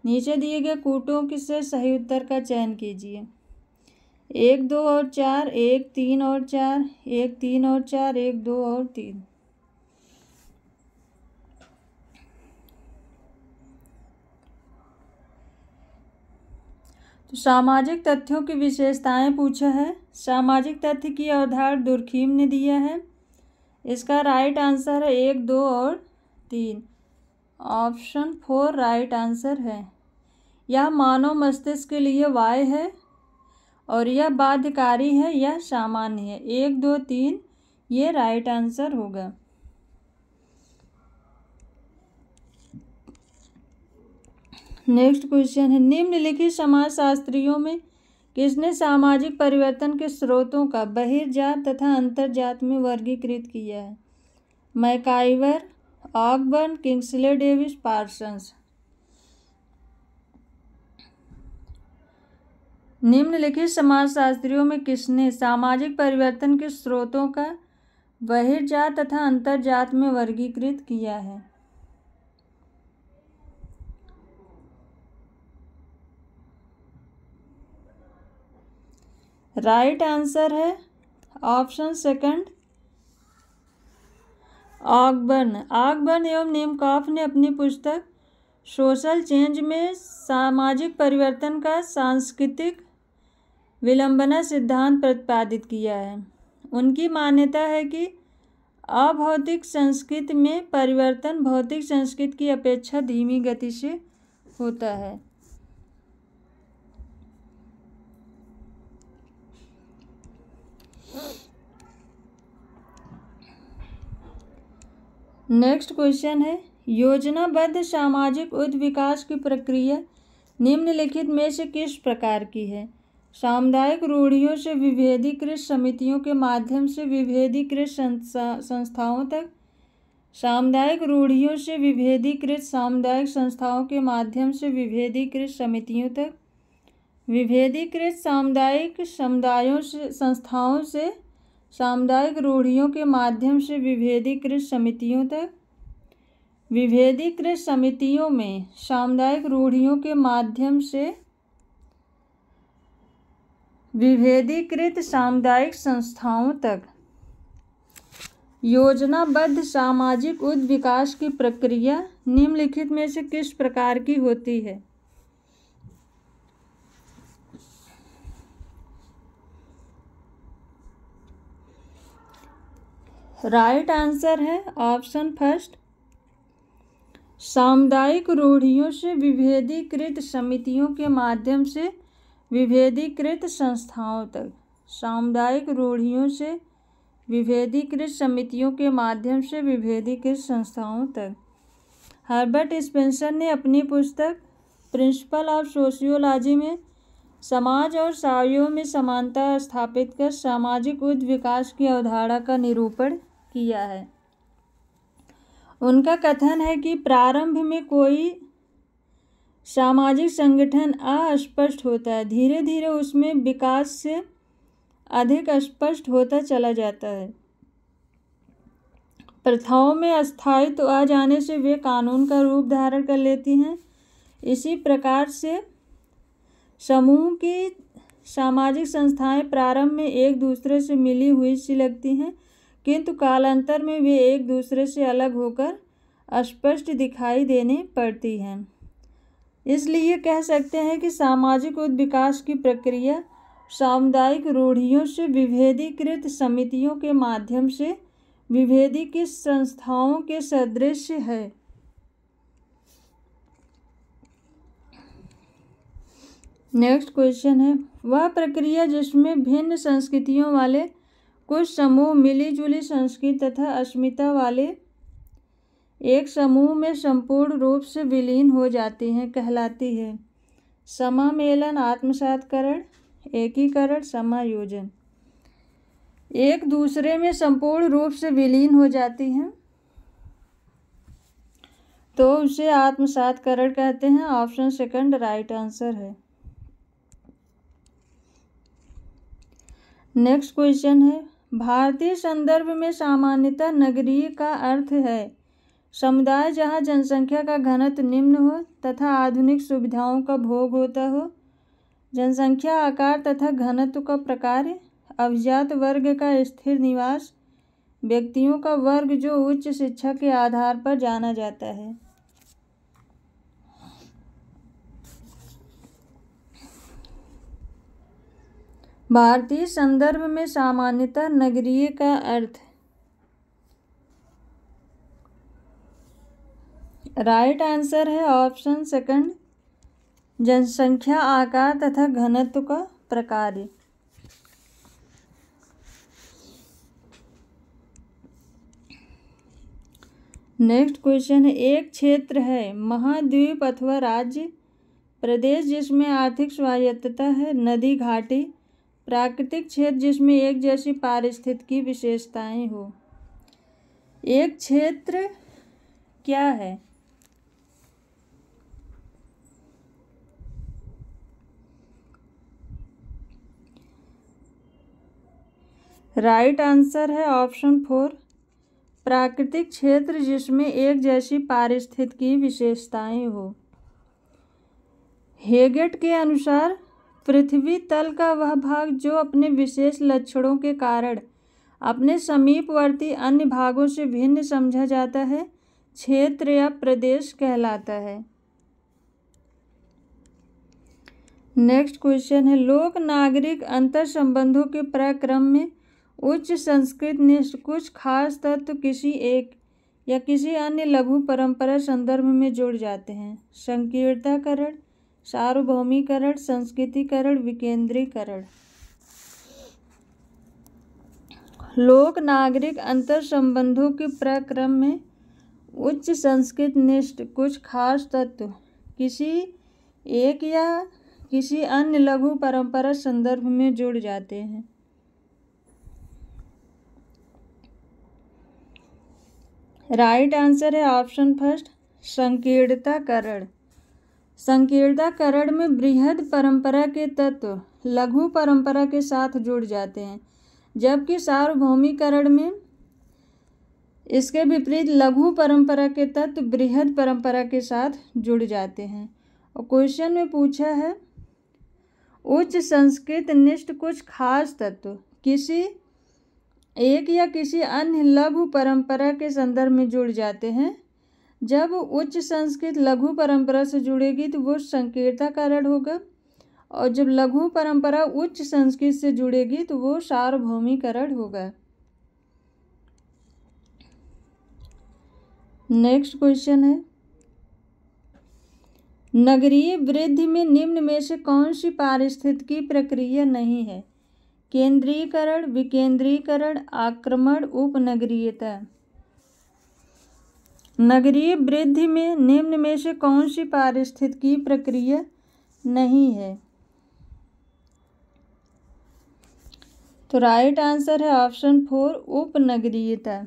नीचे दिए गए कूटों से सही उत्तर का चयन कीजिए एक दो और चार एक तीन और चार एक तीन और चार एक दो और तीन तो सामाजिक तथ्यों की विशेषताएं पूछा है सामाजिक तथ्य की अवधार दुर्खीम ने दिया है इसका राइट आंसर है एक दो और तीन ऑप्शन फोर राइट आंसर है यह मानव मस्तिष्क के लिए वाय है और यह बाध्यकारी है यह सामान्य है एक दो तीन ये राइट आंसर होगा नेक्स्ट क्वेश्चन है निम्नलिखित समाजशास्त्रियों में किसने सामाजिक परिवर्तन के स्रोतों का बहिर्जात तथा अंतर्जात में वर्गीकृत किया है MacIver Ogburn Kingsley Davis Parsons निम्नलिखित समाजशास्त्रियों में किसने सामाजिक परिवर्तन के स्रोतों का बहिर्जात तथा अंतर्जात में वर्गीकृत किया है राइट आंसर है ऑप्शन सेकंड आगबन आगबन एवं नेमकॉफ ने अपनी पुस्तक सोशल चेंज में सामाजिक परिवर्तन का सांस्कृतिक विलंबना सिद्धांत प्रतिपादित किया है उनकी मान्यता है कि अभौतिक संस्कृत में परिवर्तन भौतिक संस्कृत की अपेक्षा धीमी गति से होता है नेक्स्ट क्वेश्चन है योजनाबद्ध सामाजिक उद्य विकास की प्रक्रिया निम्नलिखित में से किस प्रकार की है सामुदायिक रूढ़ियों से विभेदीकृत समितियों के माध्यम से विभेदीकृत संस्थाओं तक सामुदायिक रूढ़ियों से विभेदीकृत सामुदायिक संस्थाओं के माध्यम से विभेदीकृत समितियों तक विभेदीकृत सामुदायिक समुदायों से संस्थाओं से सामुदायिक रूढ़ियों के माध्यम से विभेदीकृत समितियों तक विभेदीकृत समितियों में सामुदायिक रूढ़ियों के माध्यम से विभेदीकृत सामुदायिक संस्थाओं तक योजनाबद्ध सामाजिक उद्विकास की प्रक्रिया निम्नलिखित में से किस प्रकार की होती है राइट आंसर है ऑप्शन फर्स्ट सामुदायिक रूढ़ियों से विभेदीकृत समितियों के माध्यम से विभेदीकृत संस्थाओं तक सामुदायिक रूढ़ियों से विभेदीकृत समितियों के माध्यम से विभेदीकृत संस्थाओं तक हर्बर्ट स्पेंसर ने अपनी पुस्तक प्रिंसिपल ऑफ सोशियोलॉजी में समाज और सावियों में समानता स्थापित कर सामाजिक उद्विकास की अवधारणा का निरूपण किया है उनका कथन है कि प्रारंभ में कोई सामाजिक संगठन अस्पष्ट होता है धीरे धीरे उसमें विकास से अधिक स्पष्ट होता चला जाता है प्रथाओं में अस्थायित्व तो आ जाने से वे कानून का रूप धारण कर लेती हैं इसी प्रकार से समूह की सामाजिक संस्थाएं प्रारंभ में एक दूसरे से मिली हुई सी लगती हैं किंतु कालांतर में वे एक दूसरे से अलग होकर स्पष्ट दिखाई देने पड़ती हैं इसलिए कह सकते हैं कि सामाजिक उद्विकास की प्रक्रिया सामुदायिक रूढ़ियों से विभेदीकृत समितियों के माध्यम से की संस्थाओं के सदृश है नेक्स्ट क्वेश्चन है वह प्रक्रिया जिसमें भिन्न संस्कृतियों वाले कुछ समूह मिलीजुली संस्कृत तथा अस्मिता वाले एक समूह में संपूर्ण रूप से विलीन हो जाती हैं कहलाती है समामेलन आत्मसातकरण एकीकरण समायोजन एक दूसरे में संपूर्ण रूप से विलीन हो जाती हैं तो उसे आत्मसातकरण कहते हैं ऑप्शन सेकंड राइट आंसर है नेक्स्ट क्वेश्चन है भारतीय संदर्भ में सामान्यतः नगरीय का अर्थ है समुदाय जहाँ जनसंख्या का घनत्व निम्न हो तथा आधुनिक सुविधाओं का भोग होता हो जनसंख्या आकार तथा घनत्व का प्रकार अभिजात वर्ग का स्थिर निवास व्यक्तियों का वर्ग जो उच्च शिक्षा के आधार पर जाना जाता है भारतीय संदर्भ में सामान्यतः नगरीय का अर्थ राइट आंसर है ऑप्शन सेकंड जनसंख्या आकार तथा घनत्व का प्रकार नेक्स्ट क्वेश्चन है एक क्षेत्र है महाद्वीप अथवा राज्य प्रदेश जिसमें आर्थिक स्वायत्तता है नदी घाटी प्राकृतिक क्षेत्र जिसमें एक जैसी पारिस्थितिकी विशेषताएं हो एक क्षेत्र क्या है राइट आंसर है ऑप्शन फोर प्राकृतिक क्षेत्र जिसमें एक जैसी पारिस्थितिकी विशेषताएं हो हेगेट के अनुसार पृथ्वी तल का वह भाग जो अपने विशेष लक्षणों के कारण अपने समीपवर्ती अन्य भागों से भिन्न समझा जाता है क्षेत्र या प्रदेश कहलाता है नेक्स्ट क्वेश्चन है लोक नागरिक अंतर संबंधों के प्रक्रम में उच्च संस्कृत निष्ठ कुछ खास तत्व किसी एक या किसी अन्य लघु परंपरा संदर्भ में जुड़ जाते हैं संकीर्णताकरण सार्वभौमीकरण संस्कृतिकरण विकेंद्रीकरण लोक नागरिक अंतर संबंधों के प्रक्रम में उच्च संस्कृत निष्ठ कुछ खास तत्व किसी एक या किसी अन्य लघु परंपरा संदर्भ में जुड़ जाते हैं राइट आंसर है ऑप्शन फर्स्ट संकीर्णता करण संकीर्णाकरण में बृहद परंपरा के तत्व लघु परंपरा के साथ जुड़ जाते हैं जबकि सार्वभौमिकरण में इसके विपरीत लघु परंपरा के तत्व बृहद परंपरा के साथ जुड़ जाते हैं और क्वेश्चन में पूछा है उच्च संस्कृत निष्ठ कुछ खास तत्व किसी एक या किसी अन्य लघु परंपरा के संदर्भ में जुड़ जाते हैं जब उच्च संस्कृत लघु परंपरा से जुड़ेगी तो वो संकीर्ता कारण होगा और जब लघु परंपरा उच्च संस्कृत से जुड़ेगी तो वो सार्वभौमिकरण होगा नेक्स्ट क्वेश्चन है नगरीय वृद्धि में निम्न में से कौन सी पारिस्थितिकी प्रक्रिया नहीं है केंद्रीयकरण विकेंद्रीकरण आक्रमण उपनगरीयता नगरीय वृद्धि में निम्न में से कौन सी पारिस्थितिकी प्रक्रिया नहीं है तो राइट आंसर है ऑप्शन फोर उपनगरीयता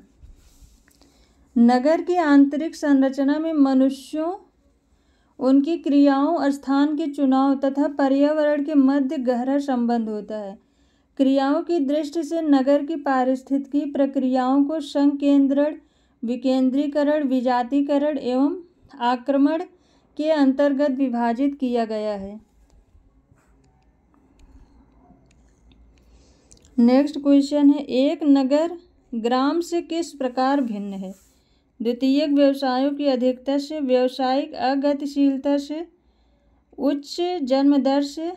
नगर की आंतरिक संरचना में मनुष्यों उनकी क्रियाओं और स्थान के चुनाव तथा पर्यावरण के मध्य गहरा संबंध होता है क्रियाओं की दृष्टि से नगर की पारिस्थितिकी प्रक्रियाओं को संकेंद्रण विकेंद्रीकरण विजातीकरण एवं आक्रमण के अंतर्गत विभाजित किया गया है नेक्स्ट क्वेश्चन है एक नगर ग्राम से किस प्रकार भिन्न है द्वितीयक व्यवसायों की अधिकता से व्यवसायिक अगतिशीलता से उच्च जन्मदर से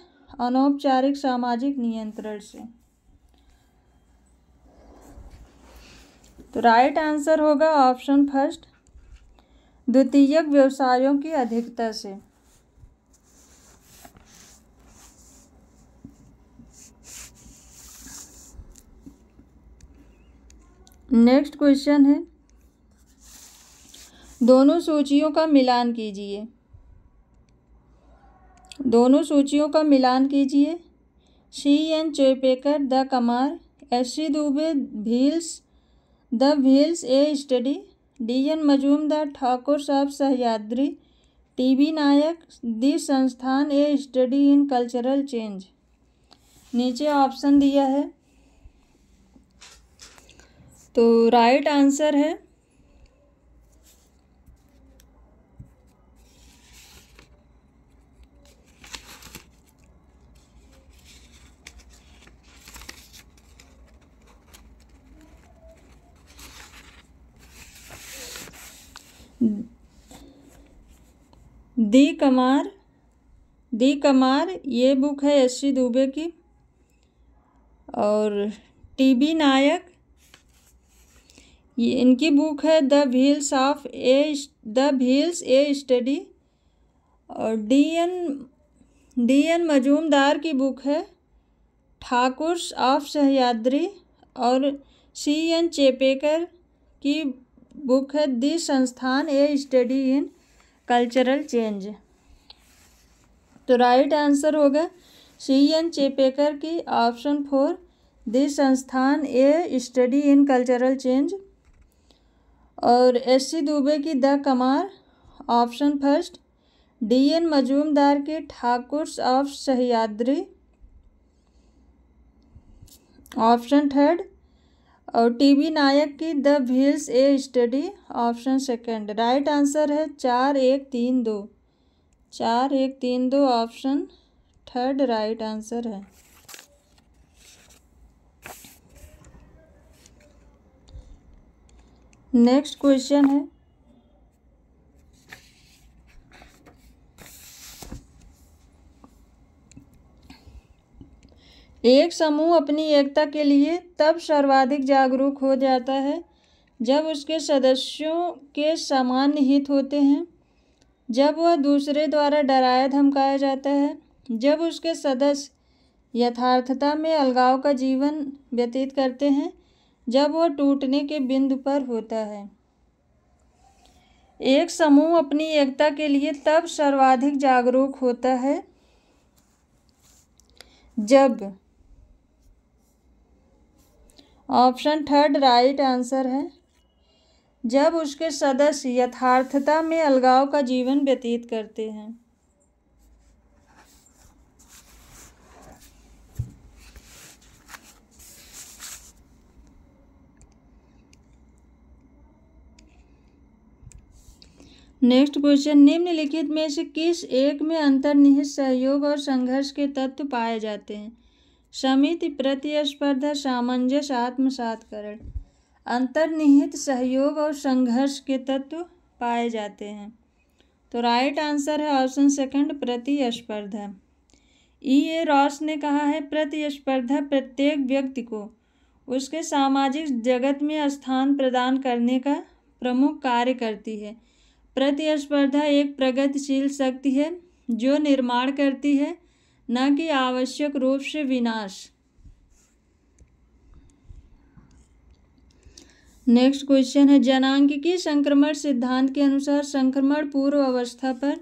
अनौपचारिक सामाजिक नियंत्रण से तो राइट आंसर होगा ऑप्शन फर्स्ट द्वितीयक व्यवसायों की अधिकता से नेक्स्ट क्वेश्चन है दोनों सूचियों का मिलान कीजिए दोनों सूचियों का मिलान कीजिए C N Chopekar the Kamar S C Dube Bhils the wheels a study D N Majumdar Thakur साहब Sahyadri T B Naik the संस्थान a study in cultural change नीचे ऑप्शन दिया है तो राइट आंसर है दी कमार दी कमार ये बुक है एस सी दुबे की और टी बी नायक ये इनकी बुक है the wheels of a the wheels a study और D N D N Majumdar की बुक है ठाकुर ऑफ सहयाद्री और सी एन चेपेकर की बुक है दी संस्थान a study in cultural change तो राइट आंसर होगा सी एन चेपेकर की ऑप्शन फोर दिस संस्थान a study in cultural change और एस सी दुबे की the Kamar option first D N Majumdar के Thakurs of Sahyadri option third और टीवी नायक की the wheels a study option second right answer है चार एक तीन दो चार एक तीन दो ऑप्शन थर्ड राइट आंसर है नेक्स्ट क्वेश्चन है एक समूह अपनी एकता के लिए तब सर्वाधिक जागरूक हो जाता है जब उसके सदस्यों के समान हित होते हैं जब वह दूसरे द्वारा डराया धमकाया जाता है जब उसके सदस्य यथार्थता में अलगाव का जीवन व्यतीत करते हैं जब वह टूटने के बिंदु पर होता है एक समूह अपनी एकता के लिए तब सर्वाधिक जागरूक होता है जब ऑप्शन थर्ड राइट आंसर है जब उसके सदस्य यथार्थता में अलगाव का जीवन व्यतीत करते हैं नेक्स्ट क्वेश्चन निम्नलिखित में से किस एक में अंतर्निहित सहयोग और संघर्ष के तत्व पाए जाते हैं समिति प्रतिस्पर्धा सामंजस्य आत्मसात करण अंतर्निहित सहयोग और संघर्ष के तत्व पाए जाते हैं तो राइट आंसर है ऑप्शन सेकंड प्रतिस्पर्धा ई ए रॉस ने कहा है प्रतिस्पर्धा प्रत्येक व्यक्ति को उसके सामाजिक जगत में स्थान प्रदान करने का प्रमुख कार्य करती है प्रतिस्पर्धा एक प्रगतिशील शक्ति है जो निर्माण करती है न कि आवश्यक रूप से विनाश नेक्स्ट क्वेश्चन है जनांगिकी संक्रमण सिद्धांत के अनुसार संक्रमण पूर्व अवस्था पर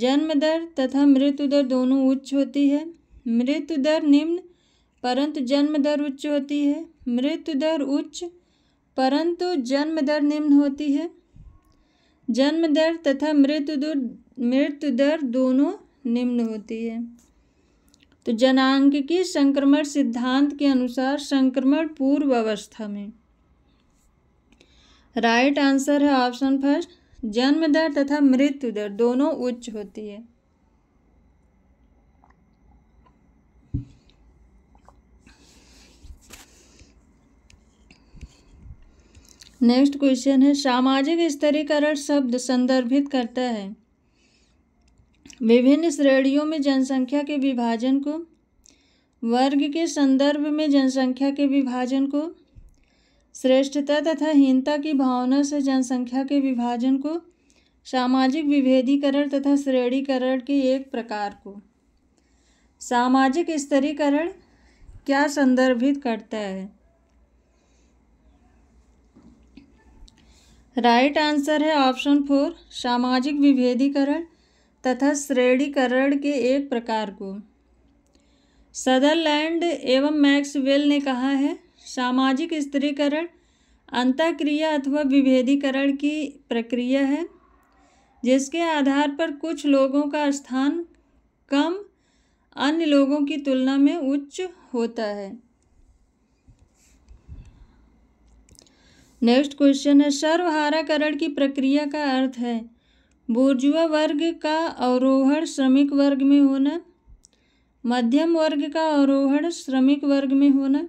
जन्म दर तथा मृत्यु दर दोनों उच्च होती है मृत्यु दर निम्न परंतु जन्म दर उच्च होती है मृत्यु दर उच्च परंतु जन्म दर निम्न होती है जन्म दर तथा मृत्यु दर मृत्यु दर दोनों निम्न होती है तो के संक्रमण सिद्धांत के अनुसार संक्रमण पूर्व अवस्था में राइट आंसर है ऑप्शन फर्स्ट जन्म दर तथा मृत्यु दर दोनों उच्च होती है नेक्स्ट क्वेश्चन है सामाजिक स्तरीकरण शब्द संदर्भित करता है विभिन्न श्रेणियों में जनसंख्या के विभाजन को वर्ग के संदर्भ में जनसंख्या के विभाजन को श्रेष्ठता तथा हीनता की भावना से जनसंख्या के विभाजन को सामाजिक विभेदीकरण तथा श्रेणीकरण के एक प्रकार को सामाजिक स्तरीकरण क्या संदर्भित करता है राइट आंसर है ऑप्शन फोर सामाजिक विभेदीकरण तथा श्रेणीकरण के एक प्रकार को सदरलैंड एवं मैक्सवेल ने कहा है सामाजिक स्त्रीकरण अंतक्रिया अथवा विभेदीकरण की प्रक्रिया है जिसके आधार पर कुछ लोगों का स्थान कम अन्य लोगों की तुलना में उच्च होता है नेक्स्ट क्वेश्चन है सर्वहाराकरण की प्रक्रिया का अर्थ है बुर्जुआ वर्ग का अवरोहण श्रमिक वर्ग में होना मध्यम वर्ग का अवरोहण श्रमिक वर्ग में होना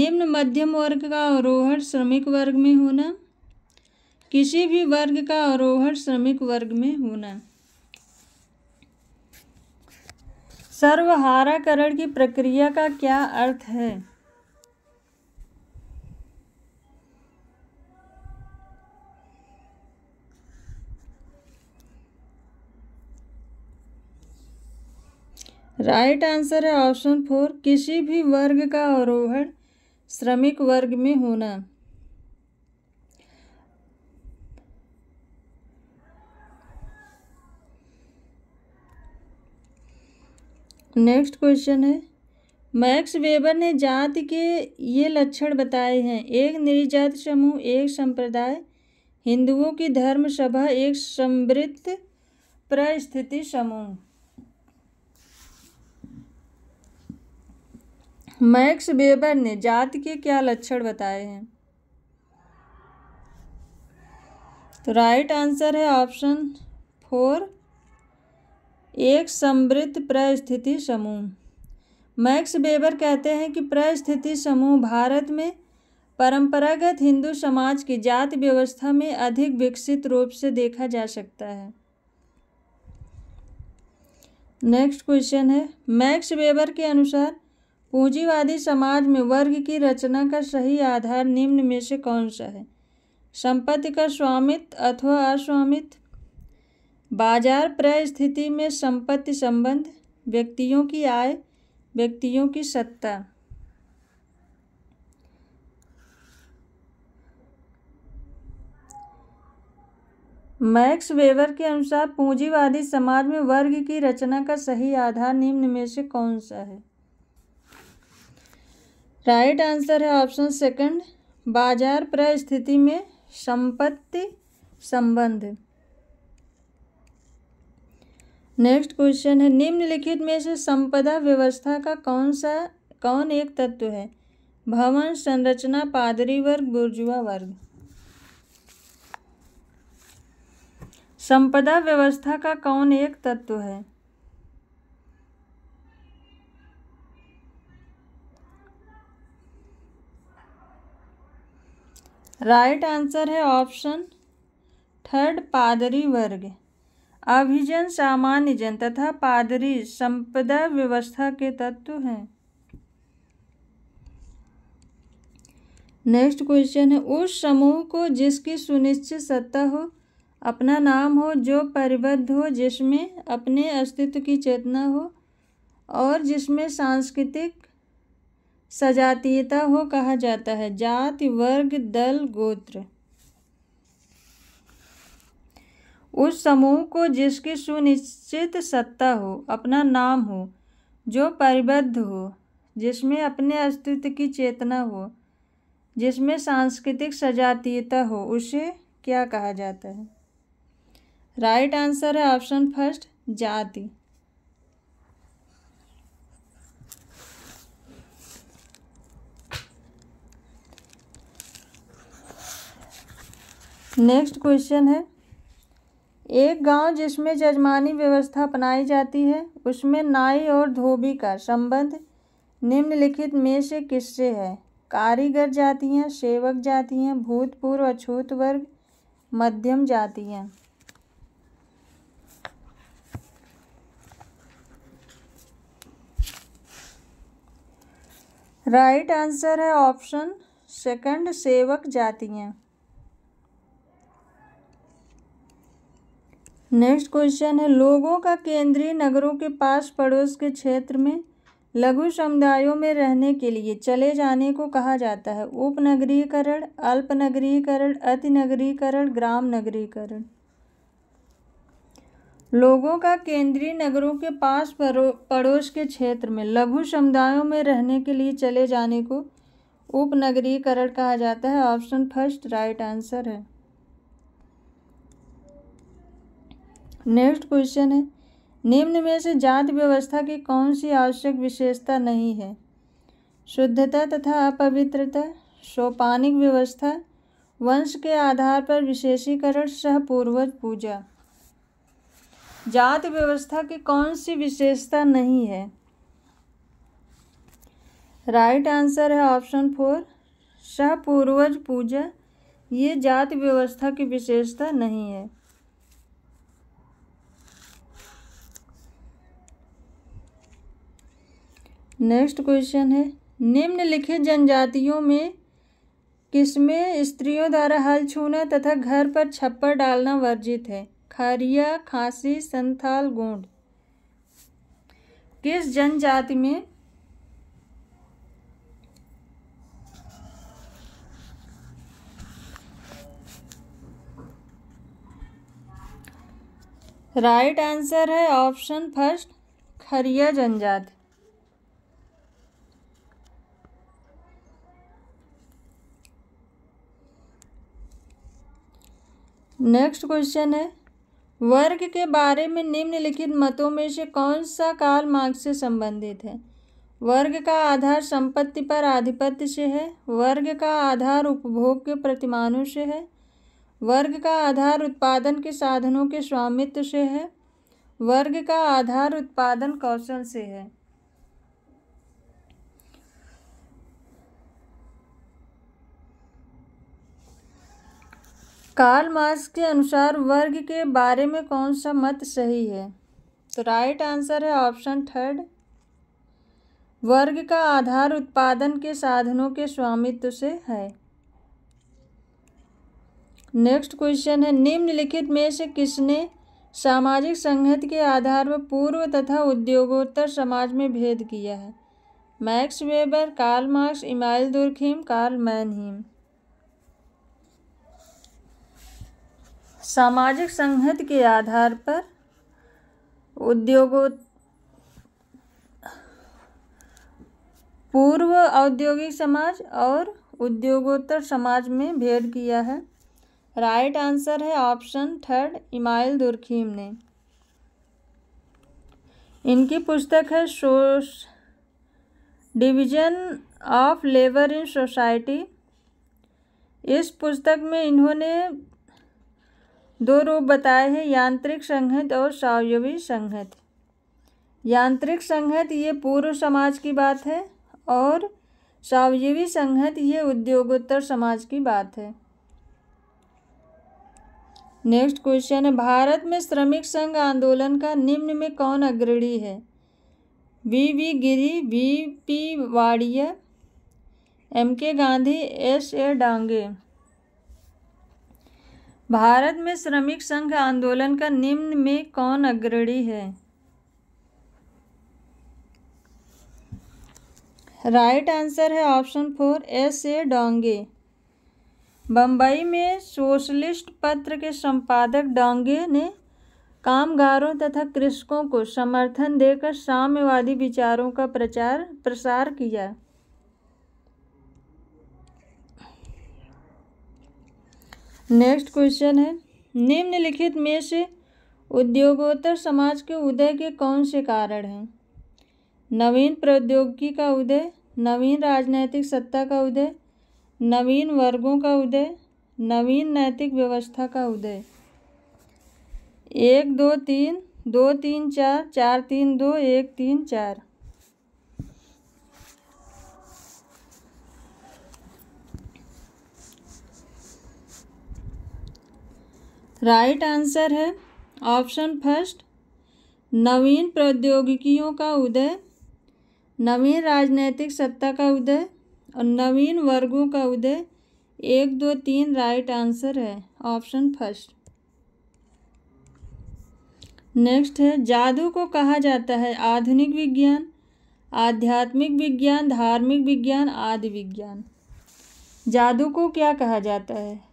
निम्न मध्यम वर्ग का अवरोहण श्रमिक वर्ग में होना किसी भी वर्ग का अवरोहण श्रमिक वर्ग में होना सर्वहाराकरण की प्रक्रिया का क्या अर्थ है राइट आंसर है ऑप्शन फोर किसी भी वर्ग का आरोहण श्रमिक वर्ग में होना नेक्स्ट क्वेश्चन है मैक्स वेबर ने जाति के ये लक्षण बताए हैं एक निर्जात समूह एक संप्रदाय हिंदुओं की धर्म सभा एक समृद्ध परिस्थिति समूह मैक्स वेबर ने जात के क्या लक्षण बताए हैं तो राइट आंसर है ऑप्शन फोर एक समृद्ध प्रस्थिति समूह मैक्स बेबर कहते हैं कि प्रस्थिति समूह भारत में परंपरागत हिंदू समाज की जाति व्यवस्था में अधिक विकसित रूप से देखा जा सकता है नेक्स्ट क्वेश्चन है मैक्स वेबर के अनुसार पूंजीवादी समाज में वर्ग की रचना का सही आधार निम्न में से कौन सा है संपत्ति का स्वामित्व अथवा अस्वामित्व बाजार प्रय स्थिति में संपत्ति संबंध व्यक्तियों की आय व्यक्तियों की सत्ता मैक्स वेवर के अनुसार पूंजीवादी समाज में वर्ग की रचना का सही आधार निम्न में से कौन सा है राइट आंसर है ऑप्शन सेकंड बाजार परिस्थिति में संपत्ति संबंध नेक्स्ट क्वेश्चन है निम्नलिखित में से संपदा व्यवस्था का कौन सा कौन एक तत्व है भवन संरचना पादरी वर्ग बुर्जुआ वर्ग संपदा व्यवस्था का कौन एक तत्व है राइट आंसर है ऑप्शन थर्ड पादरी वर्ग अभिजन सामान्य जन तथा पादरी संपदा व्यवस्था के तत्व हैं नेक्स्ट क्वेश्चन है उस समूह को जिसकी सुनिश्चित सत्ता हो अपना नाम हो जो परिबद्ध हो जिसमें अपने अस्तित्व की चेतना हो और जिसमें सांस्कृतिक सजातीयता हो कहा जाता है जाति वर्ग दल गोत्र उस समूह को जिसकी सुनिश्चित सत्ता हो अपना नाम हो जो परिबद्ध हो जिसमें अपने अस्तित्व की चेतना हो जिसमें सांस्कृतिक सजातीयता हो उसे क्या कहा जाता है राइट आंसर है ऑप्शन फर्स्ट जाति नेक्स्ट क्वेश्चन है एक गांव जिसमें जजमानी व्यवस्था अपनाई जाती है उसमें नाई और धोबी का संबंध निम्नलिखित में से किससे है कारीगर जातियाँ सेवक जातियाँ भूतपूर्व अछूत वर्ग मध्यम जातियाँ राइट आंसर है ऑप्शन सेकंड सेवक जातियाँ नेक्स्ट क्वेश्चन है लोगों का केंद्रीय नगरों के पास पड़ोस के क्षेत्र में लघु समुदायों में रहने के लिए चले जाने को कहा जाता है उपनगरीकरण अल्प नगरीकरण अति नगरीकरण ग्राम नगरीकरण लोगों का केंद्रीय नगरों के पास पड़ोस के क्षेत्र में लघु समुदायों में रहने के लिए चले जाने को उपनगरीकरण कहा जाता है ऑप्शन फर्स्ट राइट आंसर है नेक्स्ट क्वेश्चन है निम्न में से जाति व्यवस्था की कौन सी आवश्यक विशेषता नहीं है शुद्धता तथा अपवित्रता सोपानिक व्यवस्था वंश के आधार पर विशेषीकरण सह पूर्वज पूजा जाति व्यवस्था की कौन सी विशेषता नहीं है राइट आंसर है ऑप्शन फोर सह पूर्वज पूजा ये जाति व्यवस्था की विशेषता नहीं है नेक्स्ट क्वेश्चन है निम्नलिखित जनजातियों में किसमें स्त्रियों द्वारा हल छूना तथा घर पर छप्पर डालना वर्जित है खारिया खांसी संथाल गोंड किस जनजाति में राइट right आंसर है ऑप्शन फर्स्ट खरिया जनजाति नेक्स्ट क्वेश्चन है वर्ग के बारे में निम्नलिखित मतों में से कौन सा काल मार्क्स से संबंधित है वर्ग का आधार संपत्ति पर आधिपत्य से है वर्ग का आधार उपभोग के प्रतिमानों से है वर्ग का आधार उत्पादन के साधनों के स्वामित्व से है वर्ग का आधार उत्पादन कौशल से है कार्ल मार्क्स के अनुसार वर्ग के बारे में कौन सा मत सही है तो राइट आंसर है ऑप्शन थर्ड वर्ग का आधार उत्पादन के साधनों के स्वामित्व से है नेक्स्ट क्वेश्चन है निम्नलिखित में से किसने सामाजिक संहति के आधार पर पूर्व तथा उद्योगोत्तर समाज में भेद किया है Max Weber Karl Marx Emile Durkheim Karl Mannheim सामाजिक संहति के आधार पर उद्योगों पूर्व औद्योगिक समाज और उद्योगोत्तर समाज में भेद किया है राइट आंसर है ऑप्शन थर्ड इमाइल दुर्खीम ने इनकी पुस्तक है सोश division of labour in society इस पुस्तक में इन्होंने दो रूप बताए हैं यांत्रिक संहत और सावयवी संहत यांत्रिक संहत ये पूर्व समाज की बात है और सावयवी संहत ये उद्योगोत्तर समाज की बात है नेक्स्ट क्वेश्चन है भारत में श्रमिक संघ आंदोलन का निम्न में कौन अग्रणी है V V Giri V P Wadia M K Gandhi S A Dange Bharat में श्रमिक संघ आंदोलन का निम्न में कौन अग्रणी है राइट आंसर है option four S A Dange Bombay में सोशलिस्ट पत्र के संपादक डोंगे ने कामगारों तथा कृषकों को समर्थन देकर साम्यवादी विचारों का प्रचार प्रसार किया नेक्स्ट क्वेश्चन है निम्नलिखित में से उद्योगोत्तर समाज के उदय के कौन से कारण हैं नवीन प्रौद्योगिकी का उदय नवीन राजनैतिक सत्ता का उदय नवीन वर्गों का उदय नवीन नैतिक व्यवस्था का उदय एक दो तीन दो तीन चार चार तीन दो एक तीन चार राइट आंसर है ऑप्शन फर्स्ट नवीन प्रौद्योगिकियों का उदय नवीन राजनैतिक सत्ता का उदय और नवीन वर्गों का उदय एक दो तीन राइट आंसर है ऑप्शन फर्स्ट नेक्स्ट है जादू को कहा जाता है आधुनिक विज्ञान आध्यात्मिक विज्ञान धार्मिक विज्ञान आदि विज्ञान जादू को क्या कहा जाता है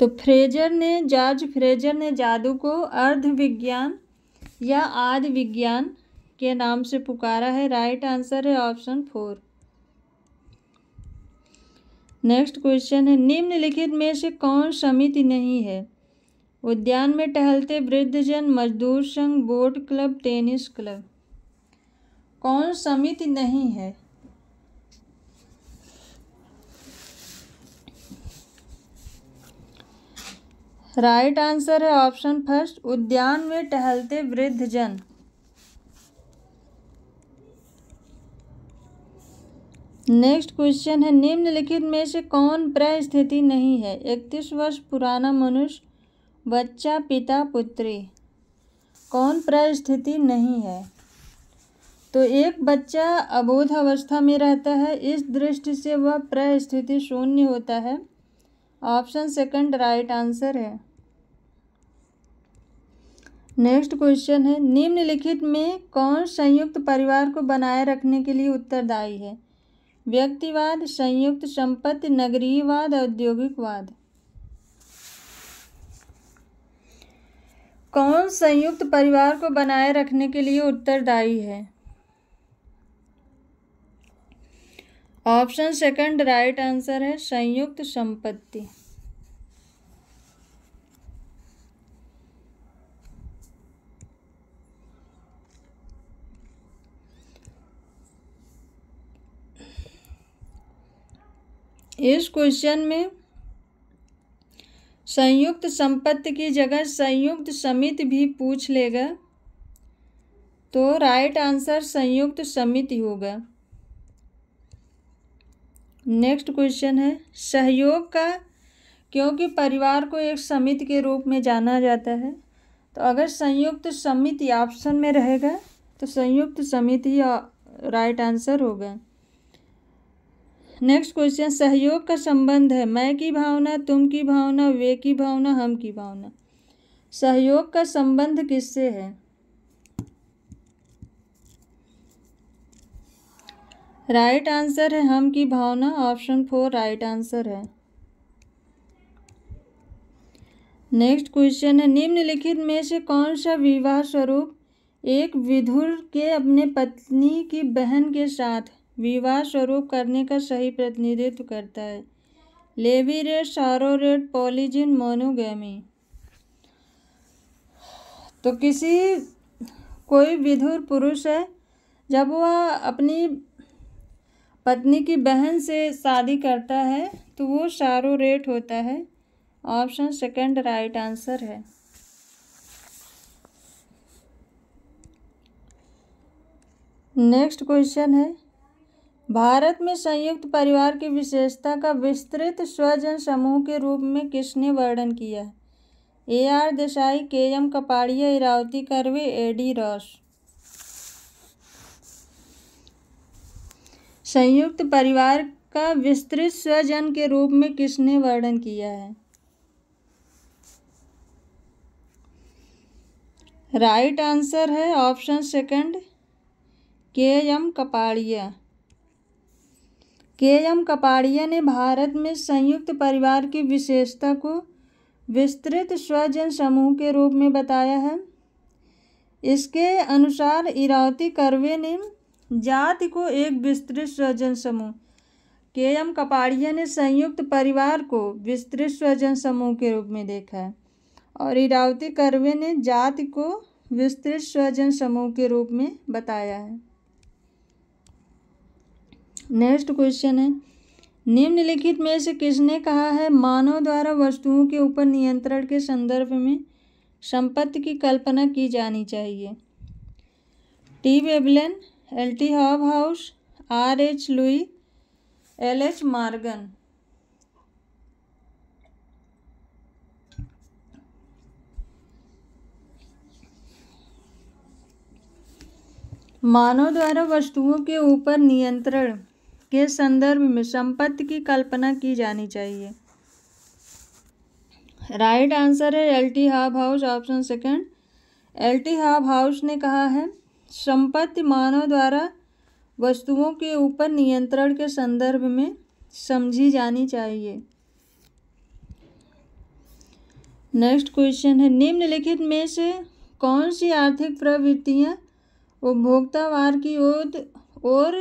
तो फ्रेजर ने जॉर्ज फ्रेजर ने जादू को अर्ध विज्ञान या आदि विज्ञान के नाम से पुकारा है राइट आंसर है ऑप्शन फोर नेक्स्ट क्वेश्चन है निम्नलिखित में से कौन समिति नहीं है उद्यान में टहलते वृद्धजन मजदूर संघ बोट क्लब टेनिस क्लब कौन समिति नहीं है राइट आंसर है ऑप्शन फर्स्ट उद्यान में टहलते वृद्ध जन नेक्स्ट क्वेश्चन है निम्नलिखित में से कौन प्रय स्थिति नहीं है इकतीस वर्ष पुराना मनुष्य बच्चा पिता पुत्री कौन प्रय स्थिति नहीं है तो एक बच्चा अबोध अवस्था में रहता है इस दृष्टि से वह प्रय स्थिति शून्य होता है ऑप्शन सेकंड राइट आंसर है नेक्स्ट क्वेश्चन है निम्नलिखित में कौन संयुक्त परिवार को बनाए रखने के लिए उत्तरदायी है व्यक्तिवाद संयुक्त संपत्ति नगरीयवाद औद्योगिकवाद कौन संयुक्त परिवार को बनाए रखने के लिए उत्तरदायी है ऑप्शन सेकंड राइट आंसर है संयुक्त संपत्ति इस क्वेश्चन में संयुक्त संपत्ति की जगह संयुक्त समिति भी पूछ लेगा तो राइट आंसर संयुक्त समिति होगा नेक्स्ट क्वेश्चन है सहयोग का क्योंकि परिवार को एक समिति के रूप में जाना जाता है तो अगर संयुक्त तो समिति ऑप्शन में रहेगा तो संयुक्त तो समिति ही राइट आंसर होगा नेक्स्ट क्वेश्चन सहयोग का संबंध है मैं की भावना तुम की भावना वे की भावना हम की भावना सहयोग का संबंध किससे है राइट आंसर है हम की भावना ऑप्शन फोर राइट आंसर है नेक्स्ट क्वेश्चन है निम्नलिखित में से कौन सा विवाह स्वरूप एक विधुर के अपने पत्नी की बहन के साथ विवाह स्वरूप करने का सही प्रतिनिधित्व करता है levirate sororate polygyny मोनोगी तो किसी कोई विधुर पुरुष है जब वह अपनी पत्नी की बहन से शादी करता है तो वो शारो रेट होता है ऑप्शन सेकंड राइट आंसर है नेक्स्ट क्वेश्चन है भारत में संयुक्त परिवार की विशेषता का विस्तृत स्वजन समूह के रूप में किसने वर्णन किया ए आर देसाई के एम कपाड़िया इरावती करवे ए डी रॉस संयुक्त परिवार का विस्तृत स्वजन के रूप में किसने वर्णन किया है राइट right आंसर है option second K M Kapadia K M Kapadia ने भारत में संयुक्त परिवार की विशेषता को विस्तृत स्वजन समूह के रूप में बताया है इसके अनुसार इरावती कर्वे ने जाति को एक विस्तृत स्वजन समूह के एम कपाड़िया ने संयुक्त परिवार को विस्तृत स्वजन समूह के रूप में देखा है और इरावती करवे ने जाति को विस्तृत स्वजन समूह के रूप में बताया है नेक्स्ट क्वेश्चन है निम्नलिखित में से किसने कहा है मानव द्वारा वस्तुओं के ऊपर नियंत्रण के संदर्भ में संपत्ति की कल्पना की जानी चाहिए T Veblen L T Hobhouse R H Lowie L H Morgan मानव द्वारा वस्तुओं के ऊपर नियंत्रण के संदर्भ में संपत्ति की कल्पना की जानी चाहिए राइट right आंसर है L T Hobhouse option second L T Hobhouse ने कहा है संपत्ति मानव द्वारा वस्तुओं के ऊपर नियंत्रण के संदर्भ में समझी जानी चाहिए नेक्स्ट क्वेश्चन है निम्नलिखित में से कौन सी आर्थिक प्रवृत्तियां उपभोक्तावार की ओर और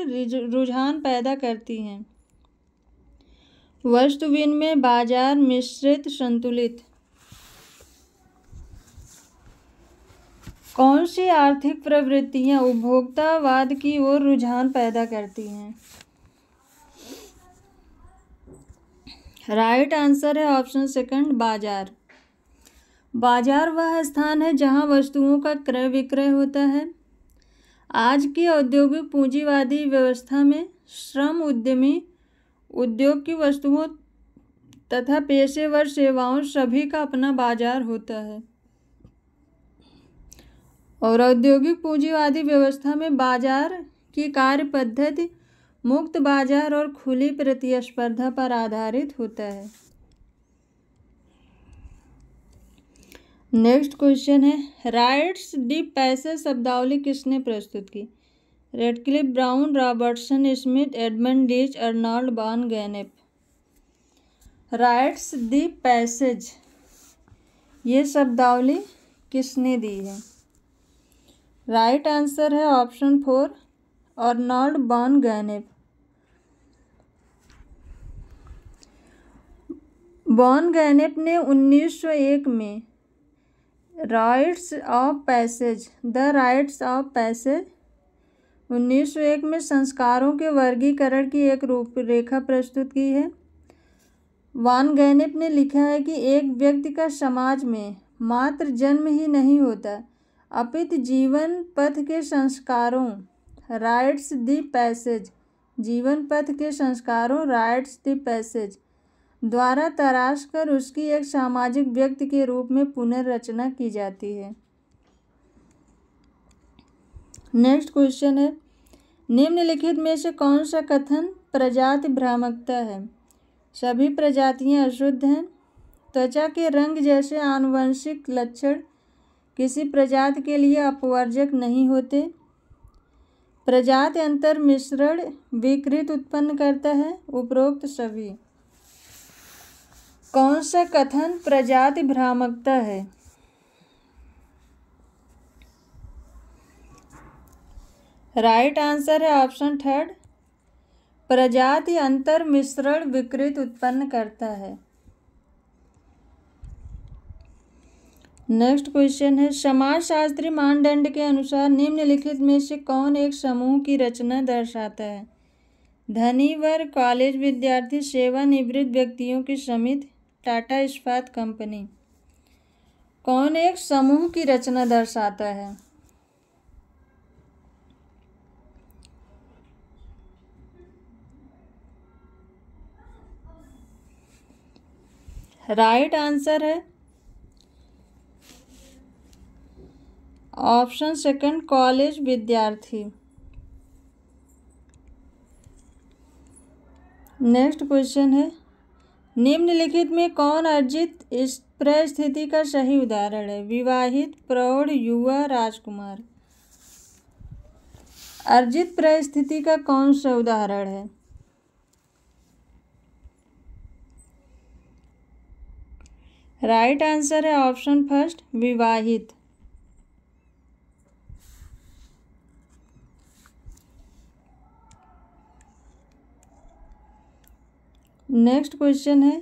रुझान पैदा करती हैं वस्तु विनिमय बाजार मिश्रित संतुलित कौन सी आर्थिक प्रवृत्तियां उपभोक्तावाद की ओर रुझान पैदा करती हैं राइट आंसर है ऑप्शन सेकंड बाजार बाजार वह स्थान है जहां वस्तुओं का क्रय विक्रय होता है आज की औद्योगिक पूंजीवादी व्यवस्था में श्रम उद्यमी उद्योग की वस्तुओं तथा पेशेवर सेवाओं सभी का अपना बाजार होता है और औद्योगिक पूंजीवादी व्यवस्था में बाजार की कार्य पद्धति मुक्त बाजार और खुली प्रतिस्पर्धा पर आधारित होता है नेक्स्ट क्वेश्चन है राइट्स डी पैसे शब्दावली किसने प्रस्तुत की Radcliffe Brown Robertson Smith Edmund Leach Arnold van Gennep rights दी पैसेज ये शब्दावली किसने दी है राइट आंसर है option four Arnold van Gennep van Gennep ने 1901 में rites of passage the rites of passage 1901 में संस्कारों के वर्गीकरण की एक रूपरेखा प्रस्तुत की है वान गैनेप ने लिखा है कि एक व्यक्ति का समाज में मात्र जन्म ही नहीं होता अपित जीवन पथ के संस्कारों राइट्स द पैसेज जीवन पथ के संस्कारों राइट्स द पैसेज द्वारा तराश कर उसकी एक सामाजिक व्यक्ति के रूप में पुनर्रचना की जाती है नेक्स्ट क्वेश्चन है निम्नलिखित में से कौन सा कथन प्रजाति भ्रामकता है सभी प्रजातियां अशुद्ध हैं त्वचा के रंग जैसे आनुवंशिक लक्षण किसी प्रजात के लिए अपवर्जक नहीं होते प्रजात अंतर मिश्रण विकृत उत्पन्न करता है उपरोक्त सभी कौन सा कथन प्रजाति भ्रामकता है राइट right आंसर है ऑप्शन थर्ड प्रजाति अंतर मिश्रण विकृत उत्पन्न करता है नेक्स्ट क्वेश्चन है समाजशास्त्री मानदंड के अनुसार निम्नलिखित में से कौन एक समूह की रचना दर्शाता है धनी वर्ग कॉलेज विद्यार्थी सेवानिवृत्त व्यक्तियों की समिति टाटा इस्पात कंपनी कौन एक समूह की रचना दर्शाता है राइट right आंसर है ऑप्शन सेकंड कॉलेज विद्यार्थी नेक्स्ट क्वेश्चन है निम्नलिखित में कौन अर्जित इस परिस्थिति का सही उदाहरण है विवाहित प्रौढ़ युवा राजकुमार अर्जित परिस्थिति का कौन सा उदाहरण है राइट right आंसर है ऑप्शन फर्स्ट विवाहित नेक्स्ट क्वेश्चन है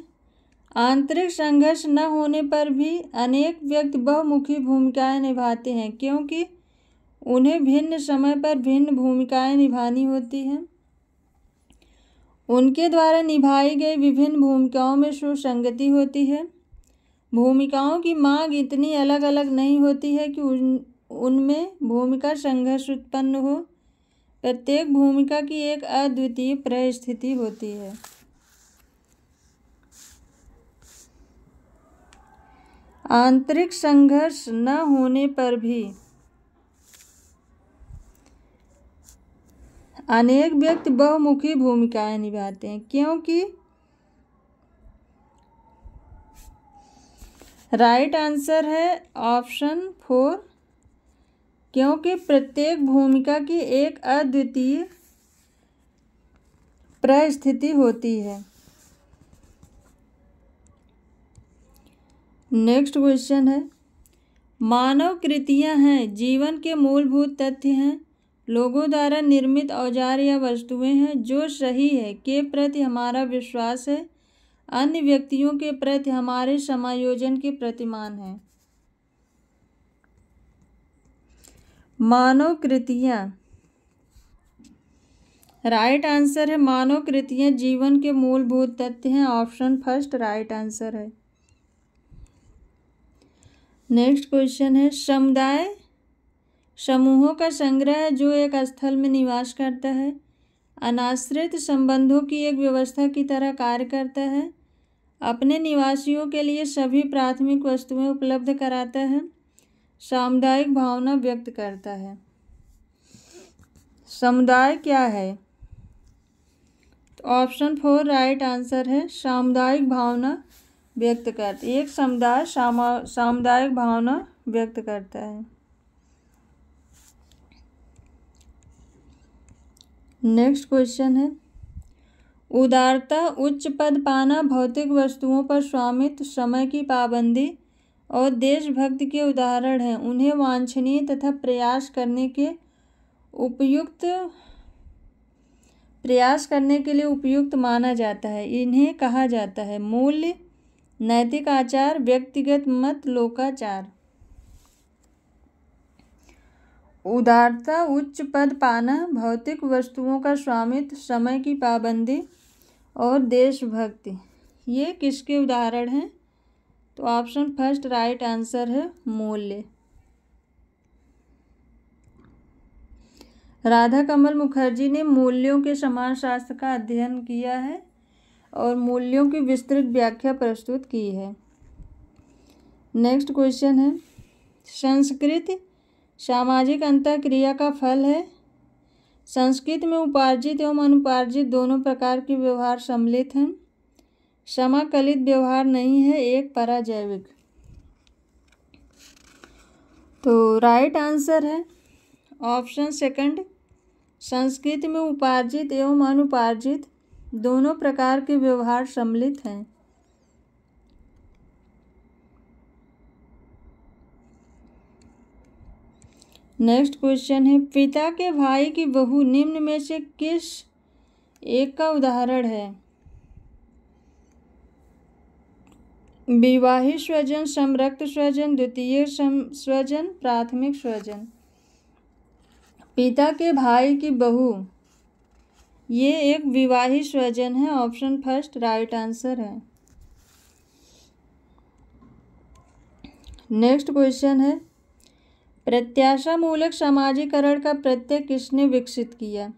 आंतरिक संघर्ष न होने पर भी अनेक व्यक्ति बहुमुखी भूमिकाएं निभाते हैं क्योंकि उन्हें भिन्न समय पर भिन्न भूमिकाएं निभानी होती हैं उनके द्वारा निभाई गई विभिन्न भूमिकाओं में सुसंगति होती है भूमिकाओं की मांग इतनी अलग अलग नहीं होती है कि उन उनमें भूमिका संघर्ष उत्पन्न हो प्रत्येक भूमिका की एक अद्वितीय परिस्थिति होती है आंतरिक संघर्ष न होने पर भी अनेक व्यक्ति बहुमुखी भूमिकाएं निभाते हैं क्योंकि राइट आंसर है ऑप्शन फोर क्योंकि प्रत्येक भूमिका की एक अद्वितीय परिस्थिति होती है नेक्स्ट क्वेश्चन है मानव कृतियां हैं जीवन के मूलभूत तथ्य हैं लोगों द्वारा निर्मित औजार या वस्तुएं हैं जो सही है के प्रति हमारा विश्वास है अन्य व्यक्तियों के प्रति हमारे समायोजन के प्रतिमान है मानव कृतियाँ राइट आंसर है मानव कृतियाँ जीवन के मूलभूत तथ्य हैं ऑप्शन फर्स्ट राइट आंसर है नेक्स्ट क्वेश्चन है समुदाय समूहों का संग्रह जो एक स्थल में निवास करता है अनाश्रित संबंधों की एक व्यवस्था की तरह कार्य करता है अपने निवासियों के लिए सभी प्राथमिक वस्तुएं उपलब्ध कराता है सामुदायिक भावना व्यक्त करता है समुदाय क्या है तो ऑप्शन फोर राइट आंसर है सामुदायिक भावना व्यक्त करते एक समुदाय सामुदायिक भावना व्यक्त करता है नेक्स्ट क्वेश्चन है उदारता उच्च पद पाना भौतिक वस्तुओं पर स्वामित्व समय की पाबंदी और देशभक्ति के उदाहरण हैं उन्हें वांछनीय तथा प्रयास करने के उपयुक्त प्रयास करने के लिए उपयुक्त माना जाता है इन्हें कहा जाता है मूल्य नैतिक आचार व्यक्तिगत मत लोकाचार उदारता उच्च पद पाना भौतिक वस्तुओं का स्वामित्व समय की पाबंदी और देशभक्ति ये किसके उदाहरण हैं तो ऑप्शन फर्स्ट राइट आंसर है मूल्य राधा कमल मुखर्जी ने मूल्यों के समान शास्त्र का अध्ययन किया है और मूल्यों की विस्तृत व्याख्या प्रस्तुत की है नेक्स्ट क्वेश्चन है संस्कृत सामाजिक अंतर क्रिया का फल है संस्कृत में उपार्जित एवं अनुपार्जित दोनों प्रकार के व्यवहार सम्मिलित हैं समाकलित व्यवहार नहीं है एक पराजैविक तो राइट आंसर है ऑप्शन सेकंड संस्कृत में उपार्जित एवं अनुपार्जित दोनों प्रकार के व्यवहार सम्मिलित हैं नेक्स्ट क्वेश्चन है पिता के भाई की बहू निम्न में से किस एक का उदाहरण है विवाहित स्वजन समरक्त स्वजन द्वितीय स्वजन प्राथमिक स्वजन पिता के भाई की बहू ये एक विवाहित स्वजन है ऑप्शन फर्स्ट राइट आंसर है नेक्स्ट क्वेश्चन है प्रत्याशा मूलक समाजीकरण का प्रत्यय किसने विकसित किया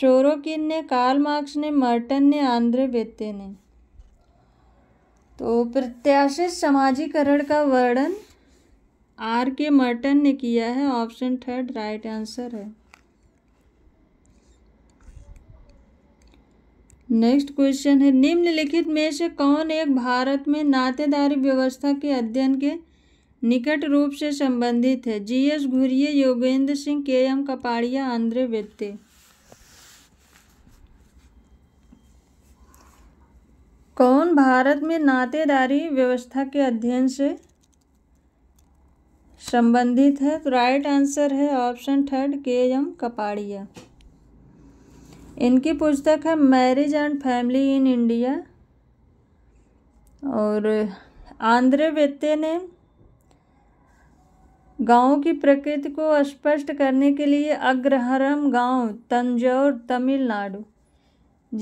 शोरोकिन ने कार्ल मार्क्स ने मर्टन ने आंध्र बेते ने तो प्रत्याशित समाजीकरण का वर्णन आर के मर्टन ने किया है ऑप्शन थर्ड राइट आंसर है नेक्स्ट क्वेश्चन है निम्नलिखित में से कौन एक भारत में नातेदारी व्यवस्था के अध्ययन के निकट रूप से संबंधित है G S Ghurye Yogendra Singh K M Kapadia Andhra व्यक्ति कौन भारत में नातेदारी व्यवस्था के अध्ययन से संबंधित है तो राइट आंसर है option third K M Kapadia इनकी पुस्तक है marriage and family in India और आंध्र वेत्ते ने गाँव की प्रकृति को स्पष्ट करने के लिए अग्रहरम गांव तंजौर तमिलनाडु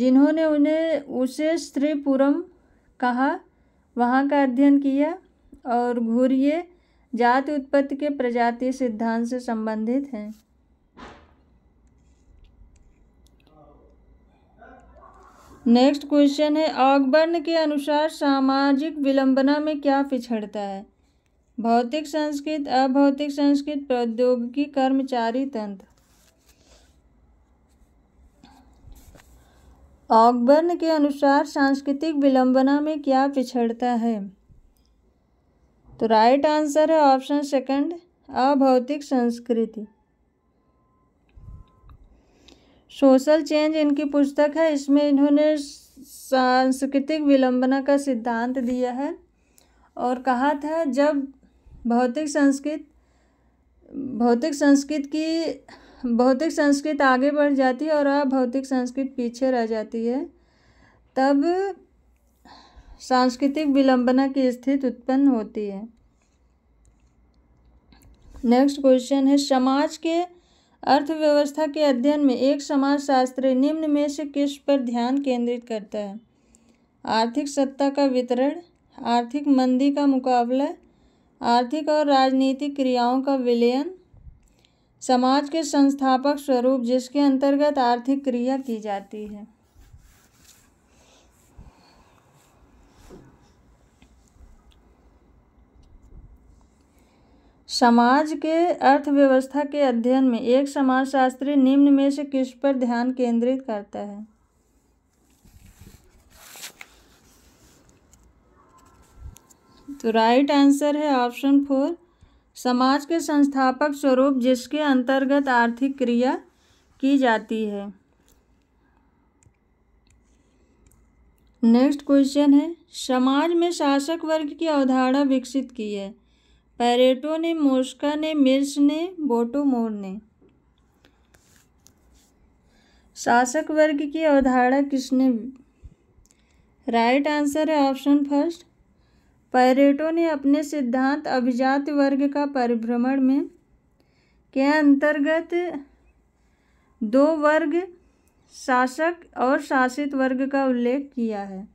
जिन्होंने उन्हें उसे श्रीपुरम कहा वहाँ का अध्ययन किया और घूरिए जाति उत्पत्ति के प्रजाति सिद्धांत से संबंधित हैं नेक्स्ट क्वेश्चन है ऑकबर्न के अनुसार सामाजिक विलंबना में क्या पिछड़ता है भौतिक संस्कृत अभौतिक संस्कृत प्रौद्योगिकी कर्मचारी तंत्र ऑकबर्न के अनुसार सांस्कृतिक विलंबना में क्या पिछड़ता है तो राइट आंसर है ऑप्शन सेकंड अभौतिक संस्कृति सोशल चेंज इनकी पुस्तक है इसमें इन्होंने सांस्कृतिक विलंबना का सिद्धांत दिया है और कहा था जब भौतिक संस्कृत भौतिक संस्कृत की भौतिक संस्कृत आगे बढ़ जाती है और अभौतिक संस्कृत पीछे रह जाती है तब सांस्कृतिक विलंबना की स्थिति उत्पन्न होती है नेक्स्ट क्वेश्चन है समाज के अर्थव्यवस्था के अध्ययन में एक समाजशास्त्री निम्न में से किस पर ध्यान केंद्रित करता है आर्थिक सत्ता का वितरण आर्थिक मंदी का मुकाबला आर्थिक और राजनीतिक क्रियाओं का विलयन समाज के संस्थापक स्वरूप जिसके अंतर्गत आर्थिक क्रिया की जाती है समाज के अर्थव्यवस्था के अध्ययन में एक समाजशास्त्री निम्न में से किस पर ध्यान केंद्रित करता है तो राइट आंसर है ऑप्शन फोर समाज के संस्थापक स्वरूप जिसके अंतर्गत आर्थिक क्रिया की जाती है नेक्स्ट क्वेश्चन है समाज में शासक वर्ग की अवधारणा विकसित की है पैरेटो ने मोस्का ने मिर्च ने बोटो मोर ने शासक वर्ग की अवधारणा किसने राइट आंसर है ऑप्शन फर्स्ट पैरेटो ने अपने सिद्धांत अभिजात वर्ग का परिभ्रमण में के अंतर्गत दो वर्ग शासक और शासित वर्ग का उल्लेख किया है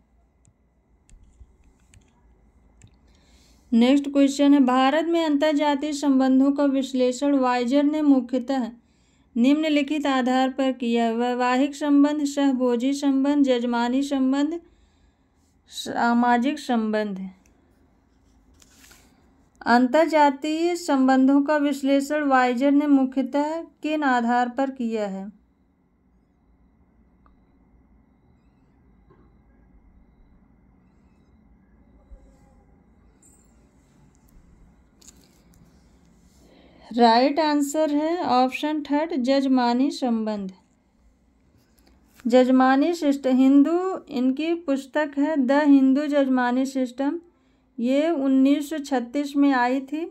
नेक्स्ट क्वेश्चन है भारत में अंतर्जातीय संबंधों का विश्लेषण वाइजर ने मुख्यतः निम्नलिखित आधार पर किया वैवाहिक संबंध सहभोजी संबंध जजमानी संबंध सामाजिक संबंध अंतर्जातीय संबंधों का विश्लेषण वाइजर ने मुख्यतः किन आधार पर किया है राइट आंसर है ऑप्शन थर्ड जजमानी संबंध जजमानी सिस्टम हिंदू इनकी पुस्तक है द हिंदू जजमानी सिस्टम ये 1936 में आई थी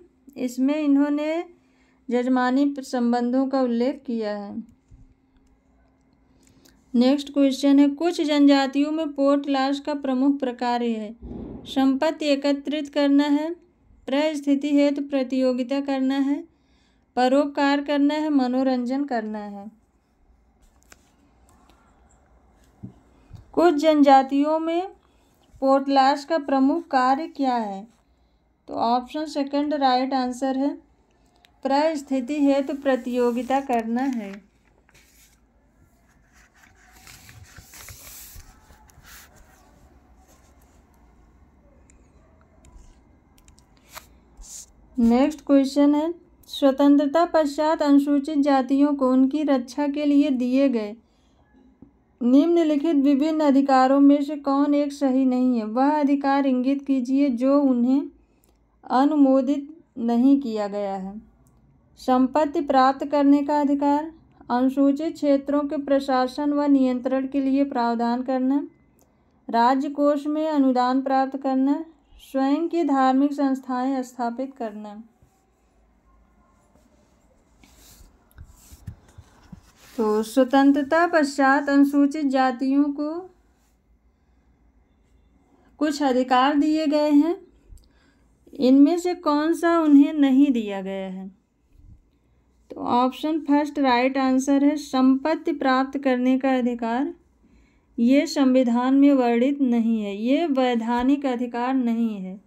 इसमें इन्होंने जजमानी संबंधों का उल्लेख किया है नेक्स्ट क्वेश्चन है कुछ जनजातियों में पोर्ट लाश का प्रमुख प्रकार है संपत्ति एकत्रित करना है प्रस्थिति हेतु तो प्रतियोगिता करना है परोपकार करना है मनोरंजन करना है कुछ जनजातियों में पोटलाश का प्रमुख कार्य क्या है तो ऑप्शन सेकंड राइट आंसर है स्थिति हेतु तो प्रतियोगिता करना है नेक्स्ट क्वेश्चन है स्वतंत्रता पश्चात अनुसूचित जातियों को उनकी रक्षा के लिए दिए गए निम्नलिखित विभिन्न अधिकारों में से कौन एक सही नहीं है वह अधिकार इंगित कीजिए जो उन्हें अनुमोदित नहीं किया गया है संपत्ति प्राप्त करने का अधिकार अनुसूचित क्षेत्रों के प्रशासन व नियंत्रण के लिए प्रावधान करना राज्य कोष में अनुदान प्राप्त करना स्वयं की धार्मिक संस्थाएं स्थापित करना तो स्वतंत्रता पश्चात अनुसूचित जातियों को कुछ अधिकार दिए गए हैं इनमें से कौन सा उन्हें नहीं दिया गया है तो ऑप्शन फर्स्ट राइट आंसर है संपत्ति प्राप्त करने का अधिकार ये संविधान में वर्णित नहीं है ये वैधानिक अधिकार नहीं है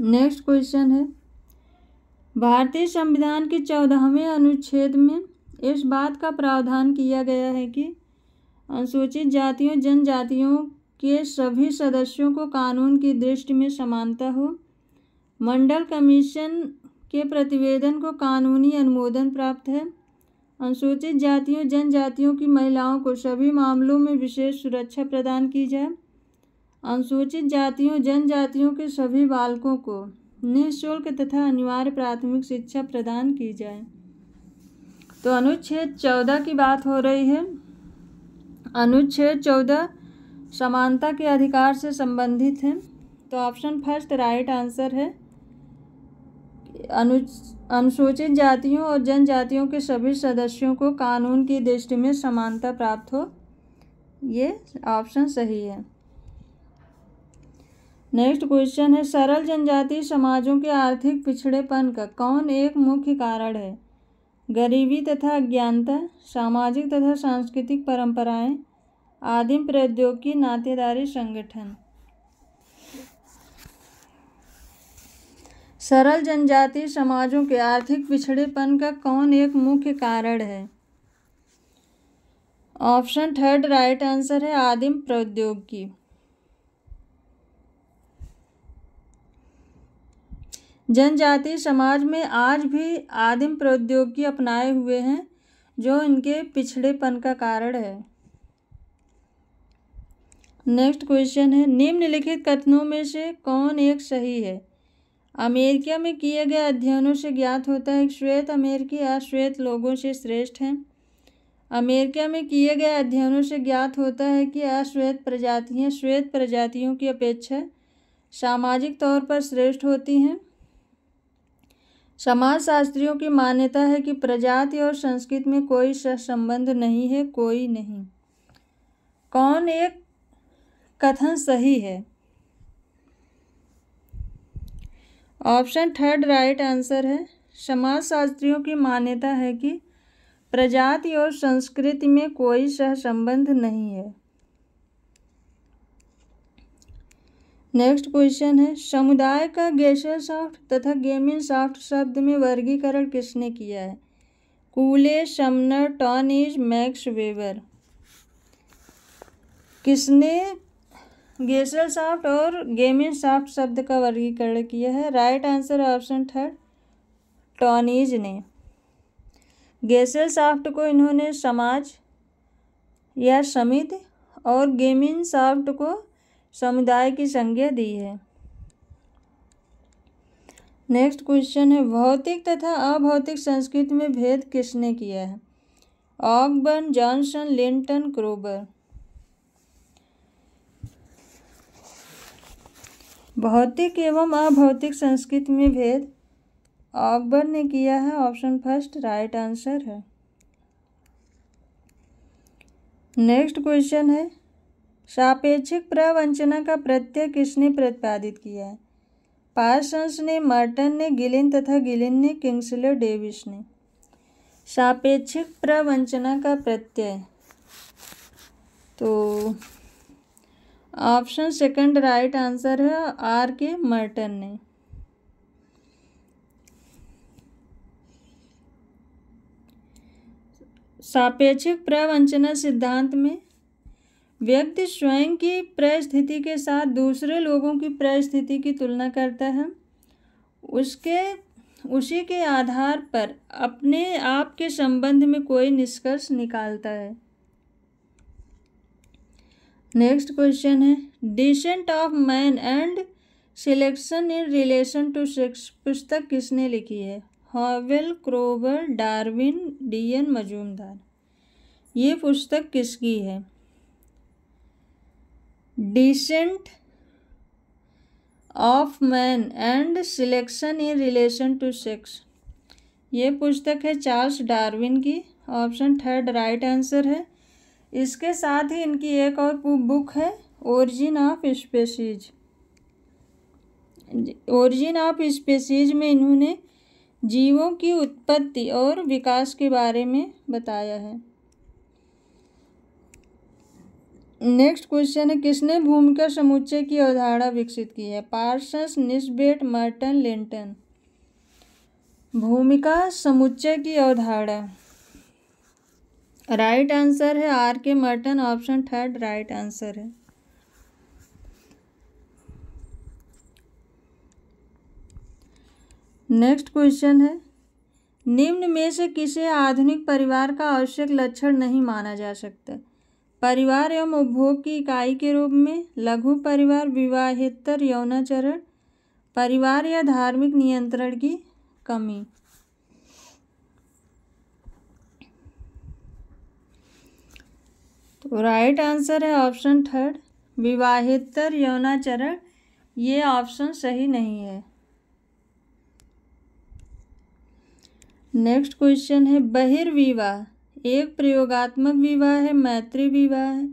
नेक्स्ट क्वेश्चन है भारतीय संविधान के चौदहवें अनुच्छेद में इस बात का प्रावधान किया गया है कि अनुसूचित जातियों जनजातियों के सभी सदस्यों को कानून की दृष्टि में समानता हो मंडल कमीशन के प्रतिवेदन को कानूनी अनुमोदन प्राप्त है अनुसूचित जातियों जनजातियों की महिलाओं को सभी मामलों में विशेष सुरक्षा प्रदान की जाए अनुसूचित जातियों जनजातियों के सभी बालकों को निःशुल्क तथा अनिवार्य प्राथमिक शिक्षा प्रदान की जाए तो अनुच्छेद चौदह की बात हो रही है अनुच्छेद चौदह समानता के अधिकार से संबंधित है तो ऑप्शन फर्स्ट राइट आंसर है अनु अनुसूचित जातियों और जनजातियों के सभी सदस्यों को कानून की दृष्टि में समानता प्राप्त हो ये ऑप्शन सही है नेक्स्ट क्वेश्चन है सरल जनजातीय समाजों के आर्थिक पिछड़ेपन का कौन एक मुख्य कारण है गरीबी तथा अज्ञानता सामाजिक तथा सांस्कृतिक परंपराएं आदिम प्रौद्योगिकी नातेदारी संगठन सरल जनजातीय समाजों के आर्थिक पिछड़ेपन का कौन एक मुख्य कारण है ऑप्शन थर्ड राइट आंसर है आदिम प्रौद्योगिकी जनजातीय समाज में आज भी आदिम प्रौद्योगिकी अपनाए हुए हैं जो इनके पिछड़ेपन का कारण है नेक्स्ट क्वेश्चन है निम्नलिखित कथनों में से कौन एक सही है अमेरिका में किए गए अध्ययनों से ज्ञात होता है कि श्वेत अमेरिकी अश्वेत लोगों से श्रेष्ठ हैं अमेरिका में किए गए अध्ययनों से ज्ञात होता है कि अश्वेत प्रजातियाँ श्वेत प्रजातियों की अपेक्षा सामाजिक तौर पर श्रेष्ठ होती हैं समाजशास्त्रियों की मान्यता है कि प्रजाति और संस्कृत में कोई सहसंबंध नहीं है कोई नहीं कौन एक कथन सही है ऑप्शन थर्ड राइट आंसर है समाजशास्त्रियों की मान्यता है कि प्रजाति और संस्कृति में कोई सहसंबंध नहीं है नेक्स्ट क्वेश्चन है समुदाय का गैसर सॉफ्ट तथा गेमिन सॉफ्ट शब्द में वर्गीकरण किसने किया है कूले शमनर टॉनिज मैक्स वेवर किसने गेसल सॉफ्ट और गेमिन सॉफ्ट शब्द का वर्गीकरण किया है right answer option third Tonnies ने गेसल साफ्ट को इन्होंने समाज या समिति और गेमिन सॉफ्ट को समुदाय की संज्ञा दी है नेक्स्ट क्वेश्चन है भौतिक तथा अभौतिक संस्कृत में भेद किसने किया है ऑकबर्न जॉनसन लिंटन क्रोबर भौतिक एवं अभौतिक संस्कृत में भेद ऑकबर ने किया है ऑप्शन फर्स्ट राइट आंसर है नेक्स्ट क्वेश्चन है सापेक्षिक प्रवंचना का प्रत्यय किसने प्रतिपादित किया है पार्सन्स ने मर्टन ने गिलिन तथा गिलिन ने किंग्सले डेविस ने सापेक्षिक प्रवंचना का प्रत्यय तो ऑप्शन सेकंड राइट आंसर है आर के मर्टन ने सापेक्षिक प्रवंचना सिद्धांत में व्यक्ति स्वयं की परिस्थिति के साथ दूसरे लोगों की परिस्थिति की तुलना करता है उसके उसी के आधार पर अपने आप के संबंध में कोई निष्कर्ष निकालता है नेक्स्ट क्वेश्चन है descent of man and selection in relation to sex पुस्तक किसने लिखी है Hoebel Kroeber Darwin D N Majumdar ये पुस्तक किसकी है descent of man and selection in relation to sex ये पुस्तक है चार्ल्स डार्विन की ऑप्शन थर्ड राइट आंसर है इसके साथ ही इनकी एक और बुक है origin of species origin of species में इन्होंने जीवों की उत्पत्ति और विकास के बारे में बताया है नेक्स्ट क्वेश्चन है किसने भूमिका समुच्चय की अवधारणा विकसित की है पार्सन्स निस्बेट मर्टन लेंटन भूमिका समुच्चय की अवधारणा राइट आंसर है R K Merton option third right answer है नेक्स्ट क्वेश्चन है निम्न में से किसे आधुनिक परिवार का आवश्यक लक्षण नहीं माना जा सकता परिवार एवं उपभोग की इकाई के रूप में लघु परिवार विवाहितर यौनाचरण परिवार या धार्मिक नियंत्रण की कमी तो राइट आंसर है ऑप्शन थर्ड विवाहितर यौनाचरण ये ऑप्शन सही नहीं है नेक्स्ट क्वेश्चन है बहिर्विवाह एक प्रयोगात्मक विवाह है मैत्री विवाह है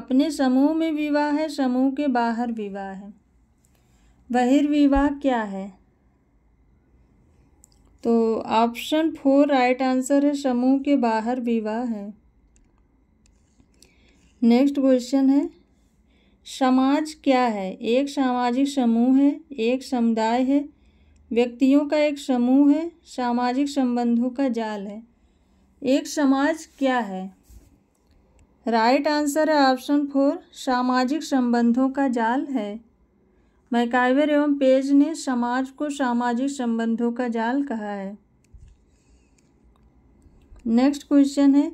अपने समूह में विवाह है समूह के बाहर विवाह है बहिर्विवाह क्या है तो ऑप्शन फोर राइट आंसर है समूह के बाहर विवाह है नेक्स्ट क्वेश्चन है समाज क्या है एक सामाजिक समूह है एक समुदाय है व्यक्तियों का एक समूह है सामाजिक संबंधों का जाल है एक समाज क्या है राइट आंसर है ऑप्शन फोर सामाजिक संबंधों का जाल है मैकाइवर एवं पेज ने समाज को सामाजिक संबंधों का जाल कहा है नेक्स्ट क्वेश्चन है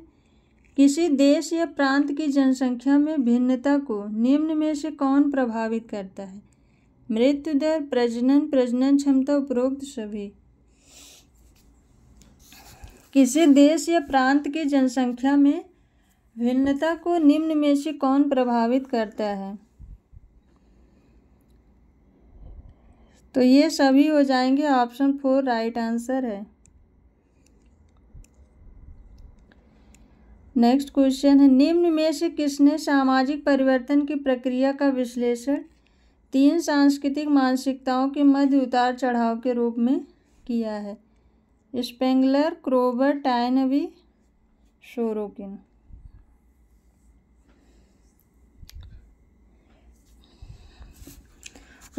किसी देश या प्रांत की जनसंख्या में भिन्नता को निम्न में से कौन प्रभावित करता है मृत्यु दर प्रजनन प्रजनन क्षमता उपरोक्त सभी किसी देश या प्रांत की जनसंख्या में भिन्नता को निम्न में से कौन प्रभावित करता है तो ये सभी हो जाएंगे ऑप्शन फोर राइट आंसर है नेक्स्ट क्वेश्चन है निम्न में से किसने सामाजिक परिवर्तन की प्रक्रिया का विश्लेषण तीन सांस्कृतिक मानसिकताओं के मध्य उतार चढ़ाव के रूप में किया है स्पेंगलर क्रोबर टाइनवी शोरोकिन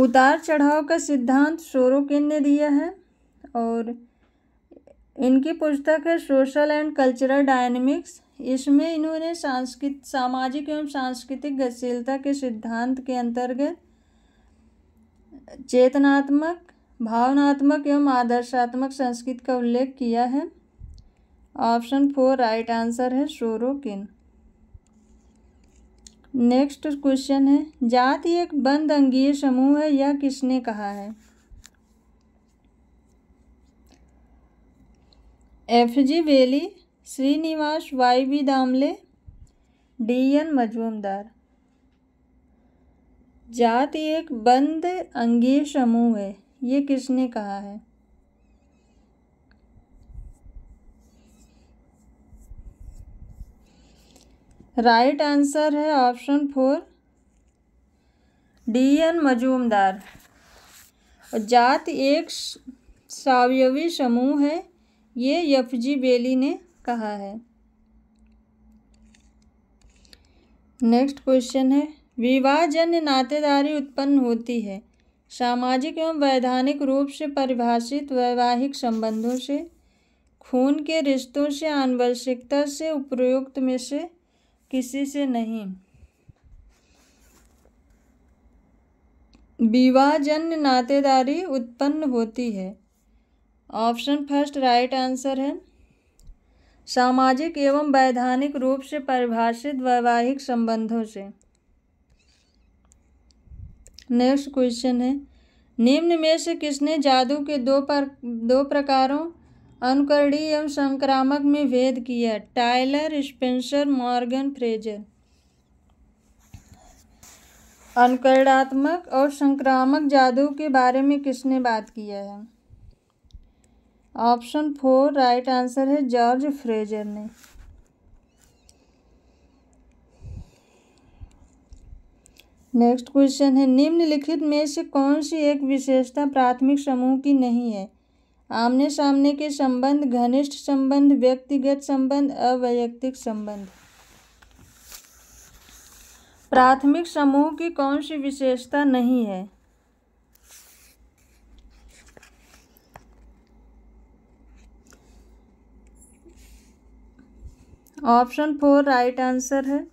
उतार चढ़ाव का सिद्धांत शोरोकिन ने दिया है और इनकी पुस्तक है सोशल एंड कल्चरल डायनेमिक्स इसमें इन्होंने सांस्कृत सामाजिक एवं सांस्कृतिक गतिशीलता के सिद्धांत के अंतर्गत चेतनात्मक भावनात्मक एवं आदर्शात्मक संस्कृत का उल्लेख किया है ऑप्शन फोर राइट आंसर है किन नेक्स्ट क्वेश्चन है जाति एक बंद अंगीय समूह है यह किसने कहा है F G Bailey Srinivas Y B Damle D N Majumdar जाति एक बंद अंगीय समूह है ये किसने कहा है राइट right आंसर है option four D N Majumdar जात एक सावयवी समूह है ये यफजी बेली ने कहा है नेक्स्ट क्वेश्चन है विवाहजन्य नातेदारी उत्पन्न होती है सामाजिक एवं वैधानिक रूप से परिभाषित वैवाहिक संबंधों से खून के रिश्तों से आनुवंशिकता से उपयुक्त में से किसी से नहीं विवाहजन्य नातेदारी उत्पन्न होती है ऑप्शन फर्स्ट राइट आंसर है सामाजिक एवं वैधानिक रूप से परिभाषित वैवाहिक संबंधों से नेक्स्ट क्वेश्चन है निम्न में से किसने जादू के दो पर दो प्रकारों अनुकरणीय एवं संक्रामक में भेद किया टाइलर स्पेंसर मॉर्गन फ्रेजर अनुकरणात्मक और संक्रामक जादू के बारे में किसने बात किया है ऑप्शन फोर राइट आंसर है जॉर्ज फ्रेजर ने नेक्स्ट क्वेश्चन है निम्नलिखित में से कौन सी एक विशेषता प्राथमिक समूह की नहीं है आमने सामने के संबंध घनिष्ठ संबंध व्यक्तिगत संबंध अवैयक्तिक संबंध प्राथमिक समूह की कौन सी विशेषता नहीं है ऑप्शन फोर राइट आंसर है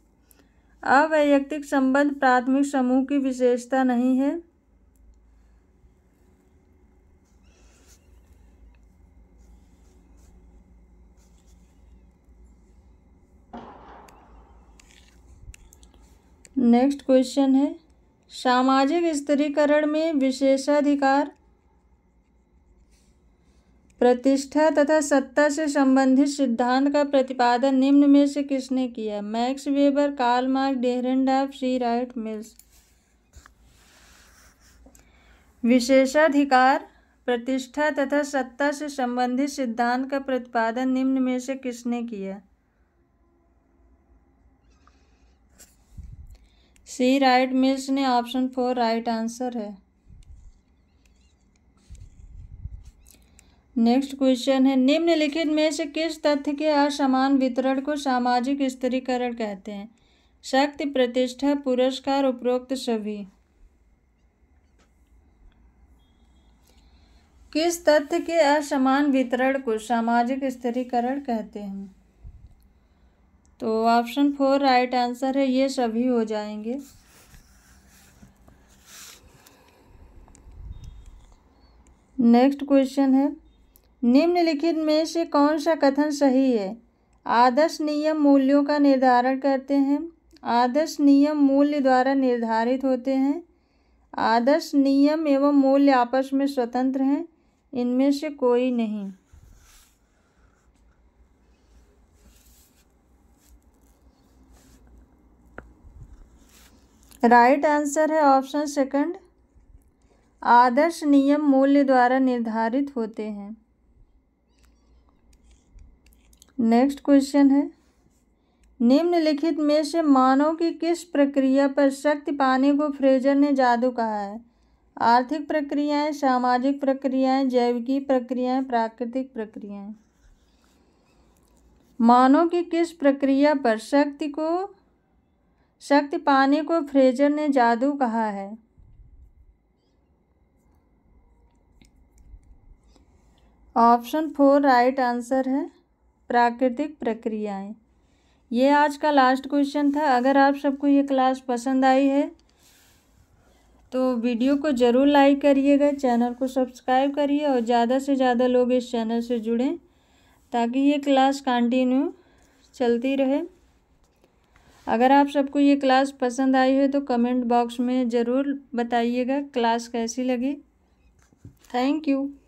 अवैयक्तिक संबंध प्राथमिक समूह की विशेषता नहीं है नेक्स्ट क्वेश्चन है सामाजिक स्तरीकरण में विशेषाधिकार प्रतिष्ठा तथा सत्ता से संबंधित सिद्धांत का प्रतिपादन निम्न में से किसने किया Max Weber Karl Marx Dahrendorf C Wright Mills विशेषाधिकार प्रतिष्ठा तथा सत्ता से संबंधित सिद्धांत का प्रतिपादन निम्न में से किसने किया सी राइट मिल्स ने ऑप्शन फोर राइट आंसर है नेक्स्ट क्वेश्चन है निम्नलिखित में से किस तथ्य के असमान वितरण को सामाजिक स्त्रीकरण कहते हैं शक्ति प्रतिष्ठा पुरस्कार उपरोक्त सभी किस तथ्य के असमान वितरण को सामाजिक स्त्रीकरण कहते हैं तो ऑप्शन फोर राइट आंसर है ये सभी हो जाएंगे नेक्स्ट क्वेश्चन है निम्नलिखित में से कौन सा कथन सही है आदर्श नियम मूल्यों का निर्धारण करते हैं आदर्श नियम मूल्य द्वारा निर्धारित होते हैं आदर्श नियम एवं मूल्य आपस में स्वतंत्र हैं इनमें से कोई नहीं राइट right आंसर है ऑप्शन सेकंड आदर्श नियम मूल्य द्वारा निर्धारित होते हैं नेक्स्ट क्वेश्चन है निम्नलिखित में से मानव की किस प्रक्रिया पर शक्ति पाने को फ्रेजर ने जादू कहा है आर्थिक प्रक्रियाएं सामाजिक प्रक्रियाएं जैविकी प्रक्रियाएं प्राकृतिक प्रक्रियाएं मानव की किस प्रक्रिया पर शक्ति को शक्ति पाने को फ्रेजर ने जादू कहा है ऑप्शन फोर राइट आंसर है प्राकृतिक प्रक्रियाएं ये आज का लास्ट क्वेश्चन था अगर आप सबको ये क्लास पसंद आई है तो वीडियो को ज़रूर लाइक करिएगा चैनल को सब्सक्राइब करिए और ज़्यादा से ज़्यादा लोग इस चैनल से जुड़ें ताकि ये क्लास कंटिन्यू चलती रहे अगर आप सबको ये क्लास पसंद आई है तो कमेंट बॉक्स में ज़रूर बताइएगा क्लास कैसी लगी थैंक यू